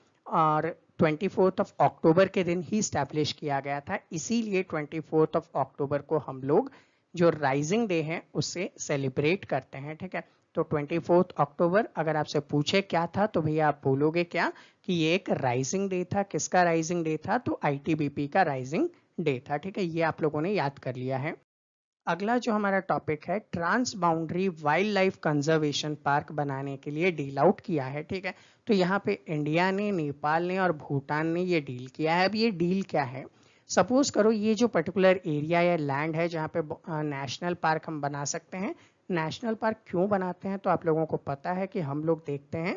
S1: और ट्वेंटी फोर्थ ऑफ अक्टूबर के दिन ही स्टैब्लिश किया गया था इसीलिए ट्वेंटी फोर्थ ऑफ अक्टूबर को हम लोग जो राइजिंग डे है उसे सेलिब्रेट करते हैं ठीक है तो ट्वेंटी फोर्थ अक्टूबर अगर आपसे पूछे क्या था तो भैया आप बोलोगे क्या कि ये एक राइजिंग डे था किसका राइजिंग डे था तो आईटीबीपी का राइजिंग डे था ठीक है ये आप लोगों ने याद कर लिया है अगला जो हमारा टॉपिक है transboundary wildlife conservation park बनाने के लिए डील आउट किया है ठीक है तो यहाँ पे इंडिया ने नेपाल ने और भूटान ने ये डील किया है अब ये डील क्या है सपोज करो ये जो पर्टिकुलर एरिया या लैंड है जहाँ पे नेशनल पार्क हम बना सकते हैं नेशनल पार्क क्यों बनाते हैं तो आप लोगों को पता है कि हम लोग देखते हैं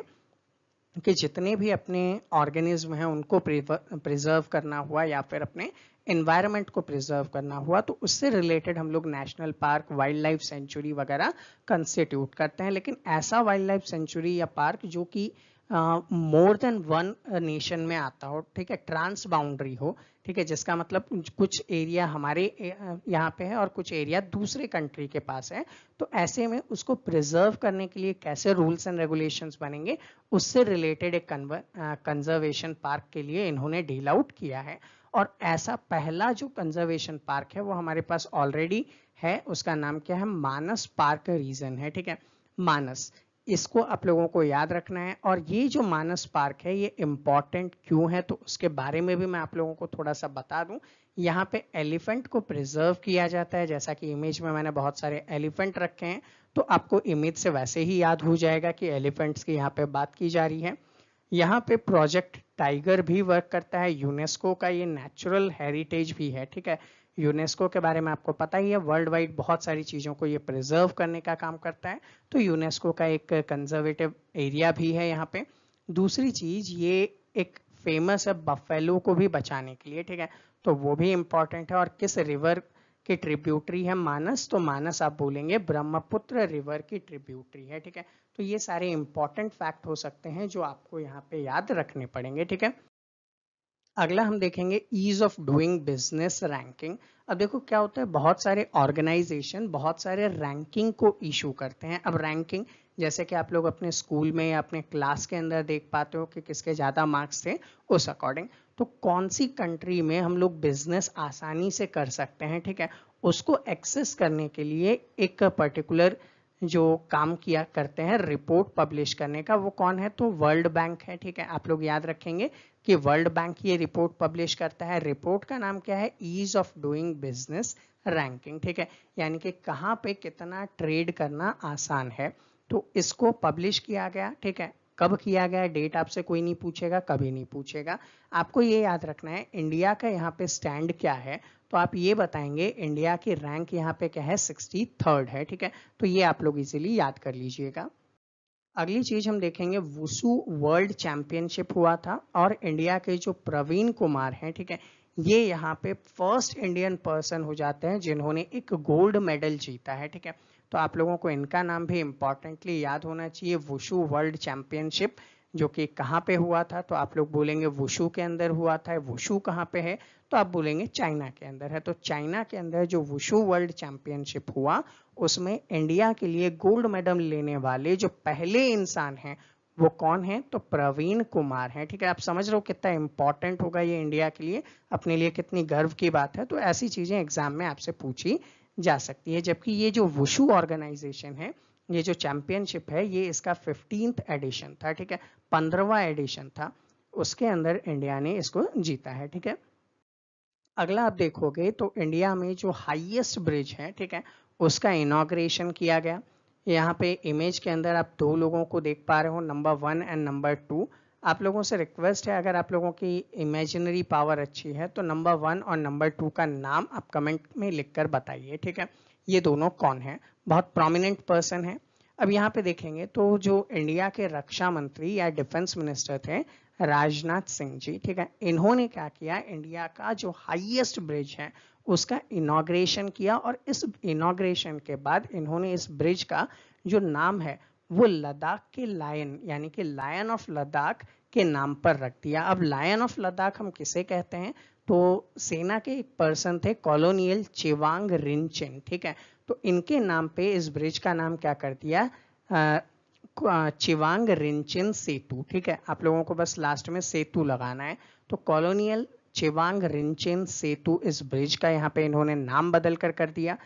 S1: कि जितने भी अपने ऑर्गेनिज्म हैं उनको प्रिजर्व करना हुआ या फिर अपने इन्वायरमेंट को प्रिजर्व करना हुआ तो उससे रिलेटेड हम लोग national park wildlife sanctuary वगैरह कंस्टिट्यूट करते हैं लेकिन ऐसा वाइल्ड लाइफ सेंचुरी या पार्क जो कि मोर देन वन नेशन में आता हो ठीक है ट्रांस बाउंड्री हो ठीक है जिसका मतलब कुछ एरिया हमारे यहाँ पे है और कुछ एरिया दूसरे कंट्री के पास है तो ऐसे में उसको प्रिजर्व करने के लिए कैसे रूल्स एंड रेगुलेशंस बनेंगे उससे रिलेटेड एक कंजर्वेशन पार्क के लिए इन्होंने डील आउट किया है और ऐसा पहला जो कंजर्वेशन पार्क है वो हमारे पास ऑलरेडी है उसका नाम क्या है मानस पार्क रीजन है ठीक है मानस इसको आप लोगों को याद रखना है और ये जो मानस पार्क है ये इम्पॉर्टेंट क्यों है तो उसके बारे में भी मैं आप लोगों को थोड़ा सा बता दूं यहाँ पे एलिफेंट को प्रिजर्व किया जाता है जैसा कि इमेज में मैंने बहुत सारे एलिफेंट रखे हैं तो आपको इमेज से वैसे ही याद हो जाएगा कि एलिफेंट्स की यहाँ पे बात की जा रही है यहाँ पे प्रोजेक्ट टाइगर भी वर्क करता है यूनेस्को का ये नेचुरल हेरिटेज भी है ठीक है यूनेस्को के बारे में आपको पता ही है वर्ल्ड वाइड बहुत सारी चीज़ों को ये प्रिजर्व करने का काम करता है तो यूनेस्को का एक कंजर्वेटिव एरिया भी है यहाँ पे दूसरी चीज़ ये एक फेमस है बफेलो को भी बचाने के लिए ठीक है तो वो भी इम्पॉर्टेंट है और किस रिवर की ट्रिब्यूटरी है मानस तो मानस आप बोलेंगे ब्रह्मपुत्र रिवर की ट्रिब्यूटरी है ठीक है तो ये सारे इंपॉर्टेंट फैक्ट हो सकते हैं जो आपको यहाँ पे याद रखने पड़ेंगे ठीक है अगला हम देखेंगे ease of doing business ranking अब देखो क्या होता है बहुत सारे ऑर्गेनाइजेशन बहुत सारे रैंकिंग को इशू करते हैं अब रैंकिंग जैसे कि आप लोग अपने स्कूल में या अपने क्लास के अंदर देख पाते हो कि किसके ज़्यादा मार्क्स थे उस अकॉर्डिंग तो कौन सी कंट्री में हम लोग बिजनेस आसानी से कर सकते हैं ठीक है उसको एक्सेस करने के लिए एक पर्टिकुलर जो काम किया करते हैं रिपोर्ट पब्लिश करने का वो कौन है तो वर्ल्ड बैंक है ठीक है आप लोग याद रखेंगे कि वर्ल्ड बैंक ये रिपोर्ट पब्लिश करता है रिपोर्ट का नाम क्या है ease of doing business ranking ठीक है यानी कि कहाँ पे कितना ट्रेड करना आसान है तो इसको पब्लिश किया गया ठीक है कब किया गया डेट आपसे कोई नहीं पूछेगा कभी नहीं पूछेगा आपको ये याद रखना है इंडिया का यहाँ पे स्टैंड क्या है तो आप ये बताएंगे इंडिया की रैंक यहाँ पे क्या है सिक्सटी थर्ड है ठीक है तो ये आप लोग इजीली याद कर लीजिएगा अगली चीज हम देखेंगे वुसू वर्ल्ड चैंपियनशिप हुआ था और इंडिया के जो प्रवीण कुमार हैं ठीक है ये यहाँ पे फर्स्ट इंडियन पर्सन हो जाते हैं जिन्होंने एक गोल्ड मेडल जीता है ठीक है तो आप लोगों को इनका नाम भी इंपॉर्टेंटली याद होना चाहिए वुशु वर्ल्ड चैंपियनशिप जो कि कहाँ पे हुआ था तो आप लोग बोलेंगे वुशु के अंदर हुआ था वुशु कहाँ पे है तो आप बोलेंगे चाइना के अंदर है तो चाइना के अंदर जो वुशु वर्ल्ड चैंपियनशिप हुआ उसमें इंडिया के लिए गोल्ड मेडल लेने वाले जो पहले इंसान हैं वो कौन है तो प्रवीण कुमार हैं ठीक है आप समझ रहे हो कितना इंपॉर्टेंट होगा ये इंडिया के लिए अपने लिए कितनी गर्व की बात है तो ऐसी चीजें एग्जाम में आपसे पूछी जा सकती है जबकि ये जो वुशु ऑर्गेनाइजेशन है ये जो चैंपियनशिप है ये इसका फिफ्टींथ एडिशन था ठीक है पंद्रवा एडिशन था उसके अंदर इंडिया ने इसको जीता है ठीक है अगला आप देखोगे तो इंडिया में जो हाईएस्ट ब्रिज है ठीक है उसका इनाग्रेशन किया गया यहाँ पे इमेज के अंदर आप दो लोगों को देख पा रहे हो number one and number two आप लोगों से रिक्वेस्ट है अगर आप लोगों की इमेजिनरी पावर अच्छी है तो नंबर वन और नंबर टू का नाम आप कमेंट में लिखकर बताइए ठीक है ये दोनों कौन हैं बहुत प्रोमिनेंट पर्सन हैं अब यहाँ पे देखेंगे तो जो इंडिया के रक्षा मंत्री या डिफेंस मिनिस्टर थे राजनाथ सिंह जी ठीक है इन्होंने क्या किया इंडिया का जो हाईएस्ट ब्रिज है उसका इनाग्रेशन किया और इस इनाग्रेशन के बाद इन्होंने इस ब्रिज का जो नाम है वो लद्दाख के लायन यानी कि लायन ऑफ लद्दाख के नाम पर रख दिया अब लायन ऑफ लद्दाख हम किसे कहते हैं तो सेना के एक पर्सन थे कॉलोनियल चिवांग रिंचिन ठीक है तो इनके नाम पे इस ब्रिज का नाम क्या कर दिया चिवांग रिंचिन सेतु ठीक है आप लोगों को बस लास्ट में सेतु लगाना है तो कॉलोनियल चिवांग रिंचिन सेतु इस ब्रिज का यहाँ पे इन्होंने नाम बदल कर कर दिया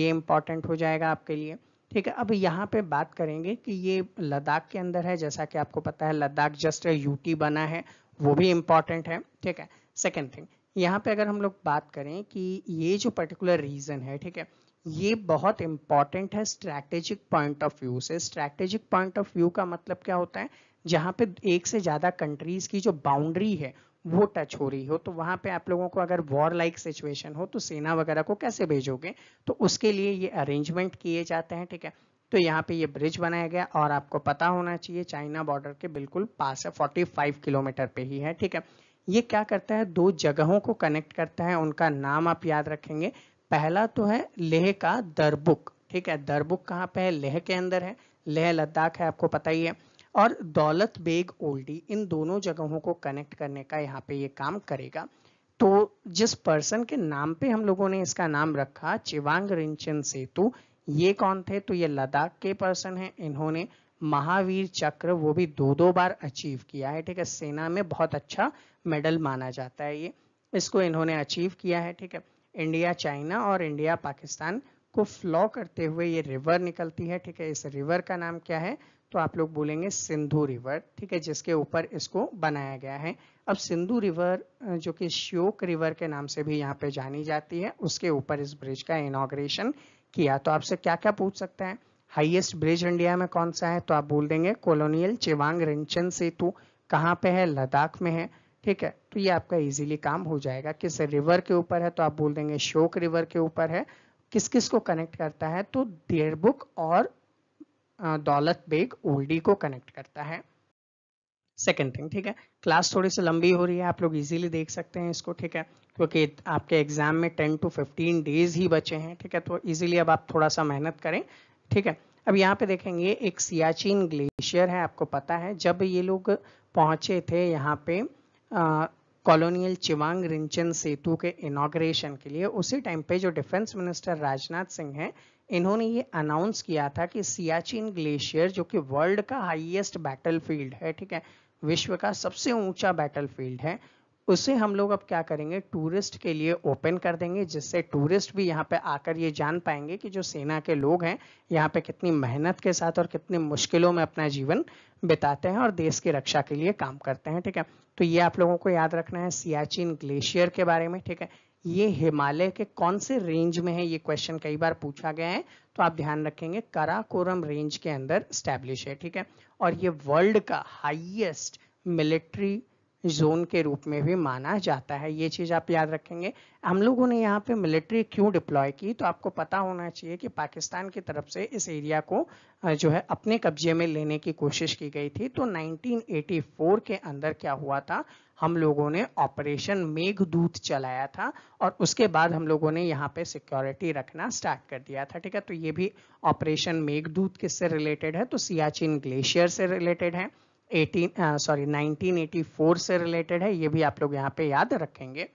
S1: ये इंपॉर्टेंट हो जाएगा आपके लिए ठीक है अब यहाँ पे बात करेंगे कि ये लद्दाख के अंदर है जैसा कि आपको पता है लद्दाख जस्ट यूटी बना है वो भी इम्पॉर्टेंट है ठीक है सेकेंड थिंग यहाँ पे अगर हम लोग बात करें कि ये जो पर्टिकुलर रीजन है ठीक है ये बहुत इंपॉर्टेंट है स्ट्रैटेजिक पॉइंट ऑफ व्यू से स्ट्रैटेजिक पॉइंट ऑफ व्यू का मतलब क्या होता है जहाँ पे एक से ज़्यादा कंट्रीज की जो बाउंड्री है वो टच हो रही हो तो वहां पे आप लोगों को अगर वॉर लाइक सिचुएशन हो तो सेना वगैरह को कैसे भेजोगे तो उसके लिए ये अरेंजमेंट किए जाते हैं ठीक है तो यहाँ पे ये ब्रिज बनाया गया और आपको पता होना चाहिए चाइना बॉर्डर के बिल्कुल पास है 45 किलोमीटर पे ही है ठीक है ये क्या करता है दो जगहों को कनेक्ट करता है उनका नाम आप याद रखेंगे पहला तो है लेह का दरबुक ठीक है दरबुक कहाँ पे है लेह के अंदर है लेह लद्दाख है आपको पता ही है और दौलत बेग ओल्डी इन दोनों जगहों को कनेक्ट करने का यहाँ पे ये काम करेगा तो जिस पर्सन के नाम पे हम लोगों ने इसका नाम रखा चिवांग रिंचन सेतु ये कौन थे तो ये लद्दाख के पर्सन है इन्होंने महावीर चक्र वो भी दो दो बार अचीव किया है ठीक है सेना में बहुत अच्छा मेडल माना जाता है ये इसको इन्होंने अचीव किया है ठीक है इंडिया चाइना और इंडिया पाकिस्तान को फ्लॉ करते हुए ये रिवर निकलती है ठीक है इस रिवर का नाम क्या है तो आप लोग बोलेंगे सिंधु रिवर ठीक है जिसके ऊपर इसको बनाया गया है अब सिंधु रिवर जो कि श्योक रिवर के नाम से भी यहाँ पे जानी जाती है उसके ऊपर इस ब्रिज का इनाग्रेशन किया तो आपसे क्या क्या पूछ सकता है हाईएस्ट ब्रिज इंडिया में कौन सा है तो आप बोल देंगे कॉलोनियल चेवांग रिंचन सेतु कहाँ पे है लद्दाख में है ठीक है तो ये आपका इजीली काम हो जाएगा किस रिवर के ऊपर है तो आप बोल देंगे शोक रिवर के ऊपर है किस किस को कनेक्ट करता है तो देरबुक और दौलत बेग ओल्डी को कनेक्ट करता है सेकेंड थिंग ठीक है क्लास थोड़ी सी लंबी हो रही है आप लोग इजीली देख सकते हैं इसको ठीक है क्योंकि आपके एग्जाम में 10 टू 15 डेज ही बचे हैं ठीक है तो इजीली अब आप थोड़ा सा मेहनत करें ठीक है अब यहाँ पे देखेंगे एक सियाचिन ग्लेशियर है आपको पता है जब ये लोग पहुंचे थे यहाँ पे कॉलोनियल चिवांग रिंचन सेतु के इनाग्रेशन के लिए उसी टाइम पे जो डिफेंस मिनिस्टर राजनाथ सिंह हैं इन्होंने ये अनाउंस किया था कि सियाचिन ग्लेशियर जो कि वर्ल्ड का हाईएस्ट बैटल फील्ड है ठीक है विश्व का सबसे ऊंचा बैटल फील्ड है उसे हम लोग अब क्या करेंगे टूरिस्ट के लिए ओपन कर देंगे जिससे टूरिस्ट भी यहाँ पे आकर ये जान पाएंगे कि जो सेना के लोग हैं यहाँ पे कितनी मेहनत के साथ और कितनी मुश्किलों में अपना जीवन बिताते हैं और देश की रक्षा के लिए काम करते हैं ठीक है तो ये आप लोगों को याद रखना है सियाचिन ग्लेशियर के बारे में ठीक है ये हिमालय के कौन से रेंज में है ये क्वेश्चन कई बार पूछा गया है तो आप ध्यान रखेंगे कराकोरम रेंज के अंदर स्टैब्लिश है ठीक है और ये वर्ल्ड का हाइएस्ट मिलिट्री जोन के रूप में भी माना जाता है ये चीज़ आप याद रखेंगे हम लोगों ने यहाँ पे मिलिट्री क्यों डिप्लॉय की तो आपको पता होना चाहिए कि पाकिस्तान की तरफ से इस एरिया को जो है अपने कब्जे में लेने की कोशिश की गई थी तो 1984 के अंदर क्या हुआ था हम लोगों ने ऑपरेशन मेघदूत चलाया था और उसके बाद हम लोगों ने यहाँ पे सिक्योरिटी रखना स्टार्ट कर दिया था ठीक है तो ये भी ऑपरेशन मेघदूत किससे रिलेटेड है तो सियाचिन ग्लेशियर से रिलेटेड है 18 सॉरी 1984 से रिलेटेड है ये भी आप लोग यहाँ पे याद रखेंगे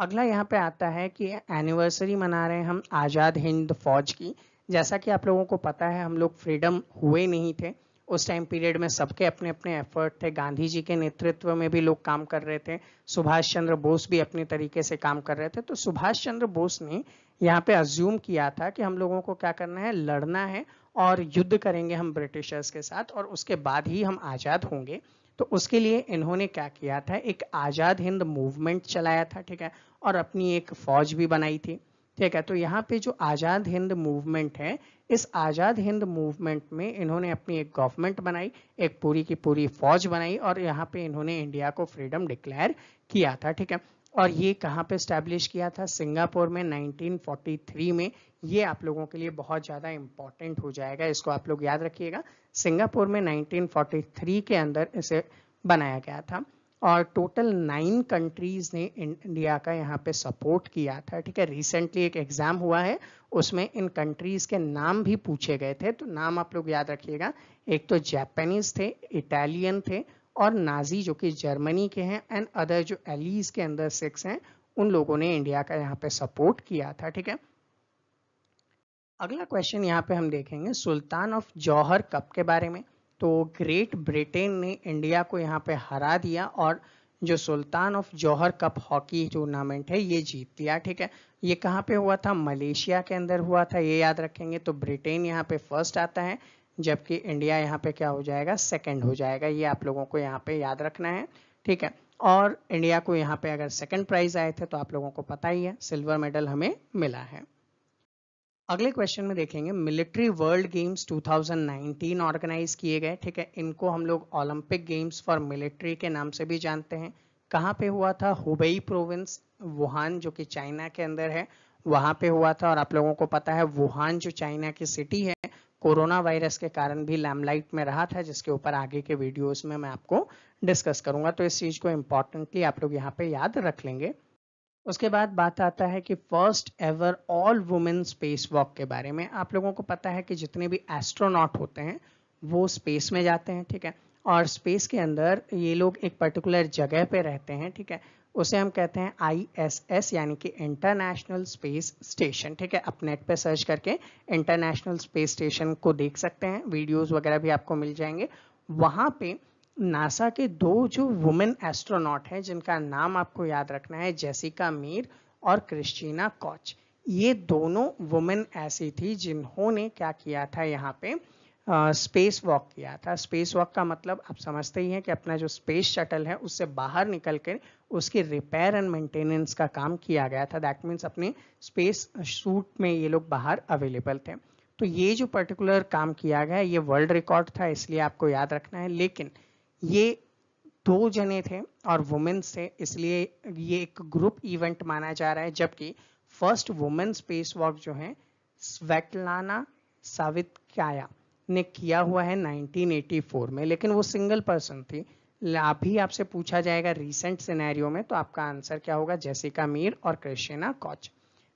S1: अगला यहाँ पे आता है कि एनिवर्सरी मना रहे हैं हम आज़ाद हिंद फौज की जैसा कि आप लोगों को पता है हम लोग फ्रीडम हुए नहीं थे उस टाइम पीरियड में सबके अपने अपने एफर्ट थे गांधी जी के नेतृत्व में भी लोग काम कर रहे थे सुभाष चंद्र बोस भी अपने तरीके से काम कर रहे थे तो सुभाष चंद्र बोस ने यहाँ पे अज्यूम किया था कि हम लोगों को क्या करना है लड़ना है और युद्ध करेंगे हम ब्रिटिशर्स के साथ और उसके बाद ही हम आज़ाद होंगे तो उसके लिए इन्होंने क्या किया था एक आज़ाद हिंद मूवमेंट चलाया था ठीक है और अपनी एक फौज भी बनाई थी ठीक है तो यहाँ पे जो आज़ाद हिंद मूवमेंट है इस आज़ाद हिंद मूवमेंट में इन्होंने अपनी एक गवर्नमेंट बनाई एक पूरी की पूरी फौज बनाई और यहाँ पे इन्होंने इंडिया को फ्रीडम डिक्लेयर किया था ठीक है और ये कहाँ पे स्टैब्लिश किया था सिंगापुर में 1943 में ये आप लोगों के लिए बहुत ज़्यादा इम्पॉर्टेंट हो जाएगा इसको आप लोग याद रखिएगा सिंगापुर में 1943 के अंदर इसे बनाया गया था और टोटल नाइन कंट्रीज ने इंडिया का यहाँ पे सपोर्ट किया था ठीक है रिसेंटली एक एग्जाम हुआ है उसमें इन कंट्रीज के नाम भी पूछे गए थे तो नाम आप लोग याद रखिएगा एक तो जापानीज थे इटालियन थे और नाजी जो कि जर्मनी के हैं एंड अदर जो एलिज के अंदर सिक्स हैं उन लोगों ने इंडिया का यहाँ पे सपोर्ट किया था ठीक है अगला क्वेश्चन यहाँ पे हम देखेंगे सुल्तान ऑफ जौहर कप के बारे में तो ग्रेट ब्रिटेन ने इंडिया को यहाँ पे हरा दिया और जो Sultan of Johor Cup hockey tournament है ये जीत दिया ठीक है ये कहाँ पे हुआ था मलेशिया के अंदर हुआ था ये याद रखेंगे तो ब्रिटेन यहाँ पे फर्स्ट आता है जबकि इंडिया यहाँ पे क्या हो जाएगा सेकंड हो जाएगा ये आप लोगों को यहाँ पे याद रखना है ठीक है और इंडिया को यहाँ पे अगर सेकंड प्राइज आए थे तो आप लोगों को पता ही है सिल्वर मेडल हमें मिला है अगले क्वेश्चन में देखेंगे मिलिट्री वर्ल्ड गेम्स 2019 ऑर्गेनाइज किए गए ठीक है इनको हम लोग ओलंपिक गेम्स फॉर मिलिट्री के नाम से भी जानते हैं कहाँ पे हुआ था हुबई प्रोविंस वुहान जो कि चाइना के अंदर है वहाँ पे हुआ था और आप लोगों को पता है वुहान जो चाइना की सिटी है कोरोना वायरस के कारण भी लैमलाइट में रहा था जिसके ऊपर आगे के वीडियोस में मैं आपको डिस्कस करूंगा तो इस चीज को इम्पोर्टेंटली आप लोग यहाँ पे याद रख लेंगे उसके बाद बात आता है कि first ever all women spacewalk के बारे में आप लोगों को पता है कि जितने भी एस्ट्रोनॉट होते हैं वो स्पेस में जाते हैं ठीक है और स्पेस के अंदर ये लोग एक पर्टिकुलर जगह पे रहते हैं ठीक है उसे हम कहते हैं आईएसएस यानी कि इंटरनेशनल स्पेस स्टेशन ठीक है आप नेट पे सर्च करके इंटरनेशनल स्पेस स्टेशन को देख सकते हैं वीडियोस वगैरह भी आपको मिल जाएंगे वहाँ पे नासा के दो जो वुमेन एस्ट्रोनॉट हैं जिनका नाम आपको याद रखना है जेसिका मीर और क्रिस्टीना कॉच ये दोनों वुमेन ऐसी थी जिन्होंने क्या किया था यहाँ पे स्पेस वॉक किया था स्पेस वॉक का मतलब आप समझते ही हैं कि अपना जो स्पेस शटल है उससे बाहर निकल कर उसकी रिपेयर एंड मेंटेनेंस का काम किया गया था दैट मीन्स अपने स्पेस सूट में ये लोग बाहर अवेलेबल थे तो ये जो पर्टिकुलर काम किया गया ये वर्ल्ड रिकॉर्ड था इसलिए आपको याद रखना है लेकिन ये दो जने थे और वुमेन्स थे इसलिए ये एक ग्रुप इवेंट माना जा रहा है जबकि फर्स्ट वुमेन स्पेस वॉक जो है स्वेटलाना सावित क्या ने किया हुआ है 1984 में लेकिन वो सिंगल पर्सन थी अभी आपसे पूछा जाएगा रिसेंट सिनेरियो में तो आपका आंसर क्या होगा जेसिका मीर और क्रिश्चिना कॉच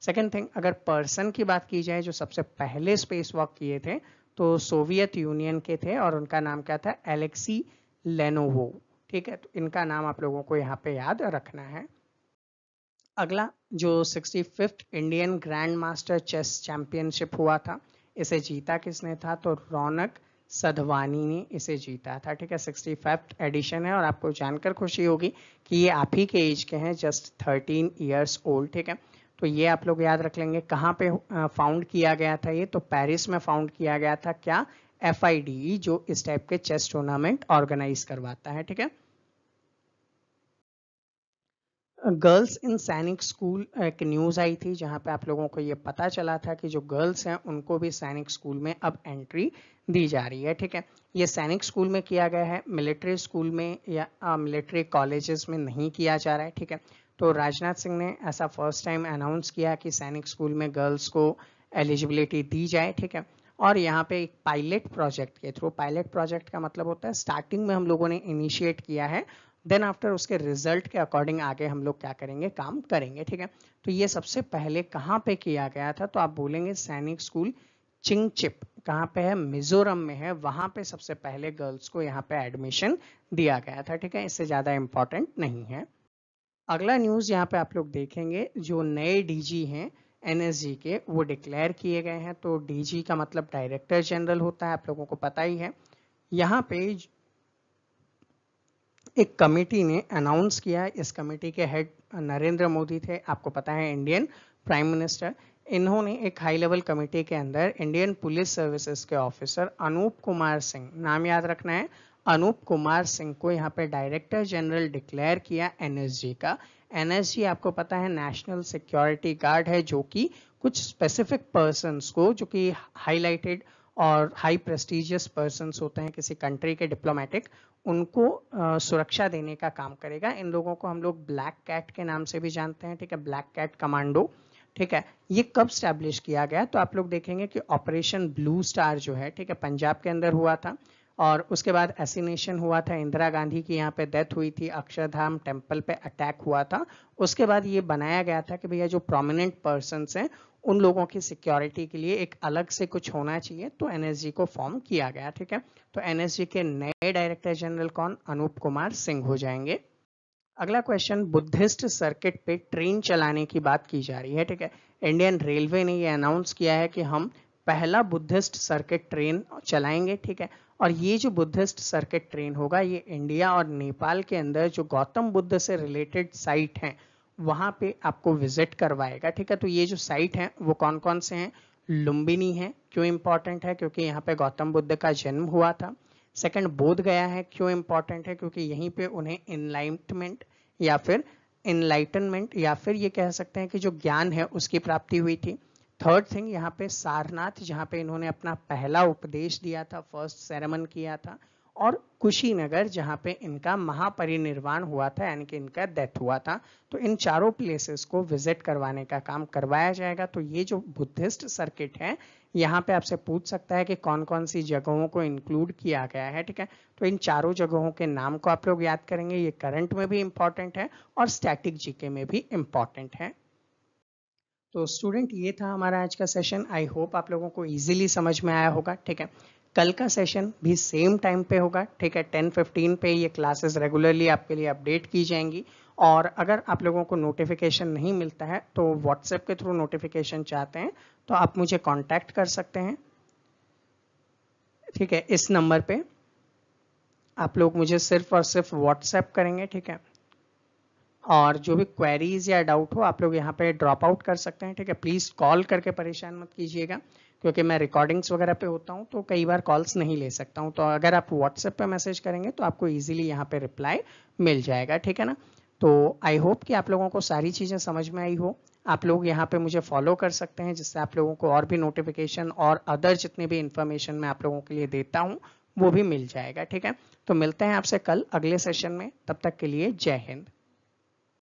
S1: सेकेंड थिंग अगर पर्सन की बात की जाए जो सबसे पहले स्पेस वॉक किए थे तो सोवियत यूनियन के थे और उनका नाम क्या था एलेक्सी लेनोवो ठीक है तो इनका नाम आप लोगों को यहाँ पे याद रखना है अगला जो sixty fifth Indian grandmaster chess championship हुआ था इसे जीता किसने था तो रौनक सधवानी ने इसे जीता था ठीक है सिक्सटी फिफ्थ एडिशन है और आपको जानकर खुशी होगी कि ये आप ही के एज के हैं जस्ट थर्टीन ईयर्स ओल्ड ठीक है तो ये आप लोग याद रख लेंगे कहाँ पे फाउंड किया गया था ये तो पेरिस में फाउंड किया गया था क्या एफ e, जो इस टाइप के चेस टूर्नामेंट ऑर्गेनाइज करवाता है ठीक है गर्ल्स इन सैनिक स्कूल एक न्यूज़ आई थी जहां पे आप लोगों को ये पता चला था कि जो गर्ल्स हैं उनको भी सैनिक स्कूल में अब एंट्री दी जा रही है ठीक है ये सैनिक स्कूल में किया गया है मिलिट्री स्कूल में या मिलिट्री कॉलेजेस में नहीं किया जा रहा है ठीक है तो राजनाथ सिंह ने ऐसा फर्स्ट टाइम अनाउंस किया कि सैनिक स्कूल में गर्ल्स को एलिजिबिलिटी दी जाए ठीक है और यहाँ पे एक पायलट प्रोजेक्ट के थ्रू पायलट प्रोजेक्ट का मतलब होता है स्टार्टिंग में हम लोगों ने इनिशिएट किया है देन आफ्टर उसके रिजल्ट के अकॉर्डिंग आगे हम लोग क्या करेंगे काम करेंगे ठीक है तो ये सबसे पहले कहाँ पे किया गया था तो आप बोलेंगे सैनिक स्कूल चिंगचिप कहाँ पे है मिजोरम में है वहां पे सबसे पहले गर्ल्स को यहाँ पे एडमिशन दिया गया था ठीक है इससे ज़्यादा इम्पोर्टेंट नहीं है अगला न्यूज़ यहाँ पे आप लोग देखेंगे जो नए डीजी हैं एनएसजी के वो डिक्लेयर किए गए हैं तो डीजी का मतलब डायरेक्टर जनरल होता है आप लोगों को पता ही है यहाँ पे एक कमेटी ने अनाउंस किया इस कमेटी के हेड नरेंद्र मोदी थे आपको पता है इंडियन प्राइम मिनिस्टर इन्होंने एक हाई लेवल कमेटी के अंदर इंडियन पुलिस सर्विसेज के ऑफिसर अनूप कुमार सिंह नाम याद रखना है अनूप कुमार सिंह को यहाँ पे डायरेक्टर जनरल डिक्लेयर किया एनएसजी का एनएसजी आपको पता है नेशनल सिक्योरिटी गार्ड है जो कि कुछ स्पेसिफिक पर्सन को जो कि हाईलाइटेड और हाई प्रेस्टिजियस पर्सन होते हैं किसी कंट्री के डिप्लोमेटिक उनको सुरक्षा देने का काम करेगा इन लोगों को हम लोग ब्लैक कैट के नाम से भी जानते हैं ठीक है ब्लैक कैट कमांडो ठीक है ये कब स्टैब्लिश किया गया तो आप लोग देखेंगे कि ऑपरेशन ब्लू स्टार जो है ठीक है पंजाब के अंदर हुआ था और उसके बाद एसिनेशन हुआ था इंदिरा गांधी की यहाँ पे डेथ हुई थी अक्षरधाम टेम्पल पे अटैक हुआ था उसके बाद ये बनाया गया था कि भैया जो प्रोमिनेंट पर्सन हैं उन लोगों की सिक्योरिटी के लिए एक अलग से कुछ होना चाहिए तो एनएसजी को फॉर्म किया गया ठीक है तो एनएसजी के नए डायरेक्टर जनरल कौन अनूप कुमार सिंह हो जाएंगे अगला क्वेश्चन बुद्धिस्ट सर्किट पे ट्रेन चलाने की बात की जा रही है ठीक है इंडियन रेलवे ने ये अनाउंस किया है कि हम पहला बुद्धिस्ट सर्किट ट्रेन चलाएंगे ठीक है और ये जो बुद्धिस्ट सर्किट ट्रेन होगा ये इंडिया और नेपाल के अंदर जो गौतम बुद्ध से रिलेटेड साइट हैं वहाँ पे आपको विजिट करवाएगा ठीक है तो ये जो साइट हैं वो कौन कौन से हैं लुम्बिनी है क्यों इम्पॉर्टेंट है क्योंकि यहाँ पे गौतम बुद्ध का जन्म हुआ था सेकंड बोध गया है क्यों इम्पॉर्टेंट है क्योंकि यहीं पे उन्हें इनलाइटमेंट या फिर इनलाइटनमेंट या फिर ये कह सकते हैं कि जो ज्ञान है उसकी प्राप्ति हुई थी थर्ड थिंग यहाँ पे सारनाथ जहाँ पे इन्होंने अपना पहला उपदेश दिया था फर्स्ट सेरेमन किया था और कुशीनगर जहाँ पे इनका महापरिनिर्वाण हुआ था यानी कि इनका डेथ हुआ था तो इन चारों प्लेसेस को विजिट करवाने का काम करवाया जाएगा तो ये जो बुद्धिस्ट सर्किट है यहाँ पे आपसे पूछ सकता है कि कौन कौन सी जगहों को इंक्लूड किया गया है ठीक है तो इन चारों जगहों के नाम को आप लोग याद करेंगे ये करंट में भी इंपॉर्टेंट है और स्टैटिक जीके में भी इंपॉर्टेंट है तो स्टूडेंट ये था हमारा आज का सेशन आई होप आप लोगों को इजीली समझ में आया होगा ठीक है कल का सेशन भी सेम टाइम पे होगा ठीक है टेन फिफ्टीन पे ये क्लासेस रेगुलरली आपके लिए अपडेट की जाएंगी और अगर आप लोगों को नोटिफिकेशन नहीं मिलता है तो व्हाट्सएप के थ्रू नोटिफिकेशन चाहते हैं तो आप मुझे कॉन्टैक्ट कर सकते हैं ठीक है इस नंबर पर आप लोग मुझे सिर्फ और सिर्फ व्हाट्सएप करेंगे ठीक है और जो भी क्वेरीज या डाउट हो आप लोग यहाँ पे ड्रॉप आउट कर सकते हैं ठीक है प्लीज़ कॉल करके परेशान मत कीजिएगा क्योंकि मैं रिकॉर्डिंग्स वगैरह पे होता हूँ तो कई बार कॉल्स नहीं ले सकता हूँ तो अगर आप व्हाट्सएप पे मैसेज करेंगे तो आपको इजीली यहाँ पे रिप्लाई मिल जाएगा ठीक है ना तो आई होप कि आप लोगों को सारी चीज़ें समझ में आई हो आप लोग यहाँ पे मुझे फॉलो कर सकते हैं जिससे आप लोगों को और भी नोटिफिकेशन और अदर जितने भी इन्फॉर्मेशन मैं आप लोगों के लिए देता हूँ वो भी मिल जाएगा ठीक है तो मिलते हैं आपसे कल अगले सेशन में तब तक के लिए जय हिंद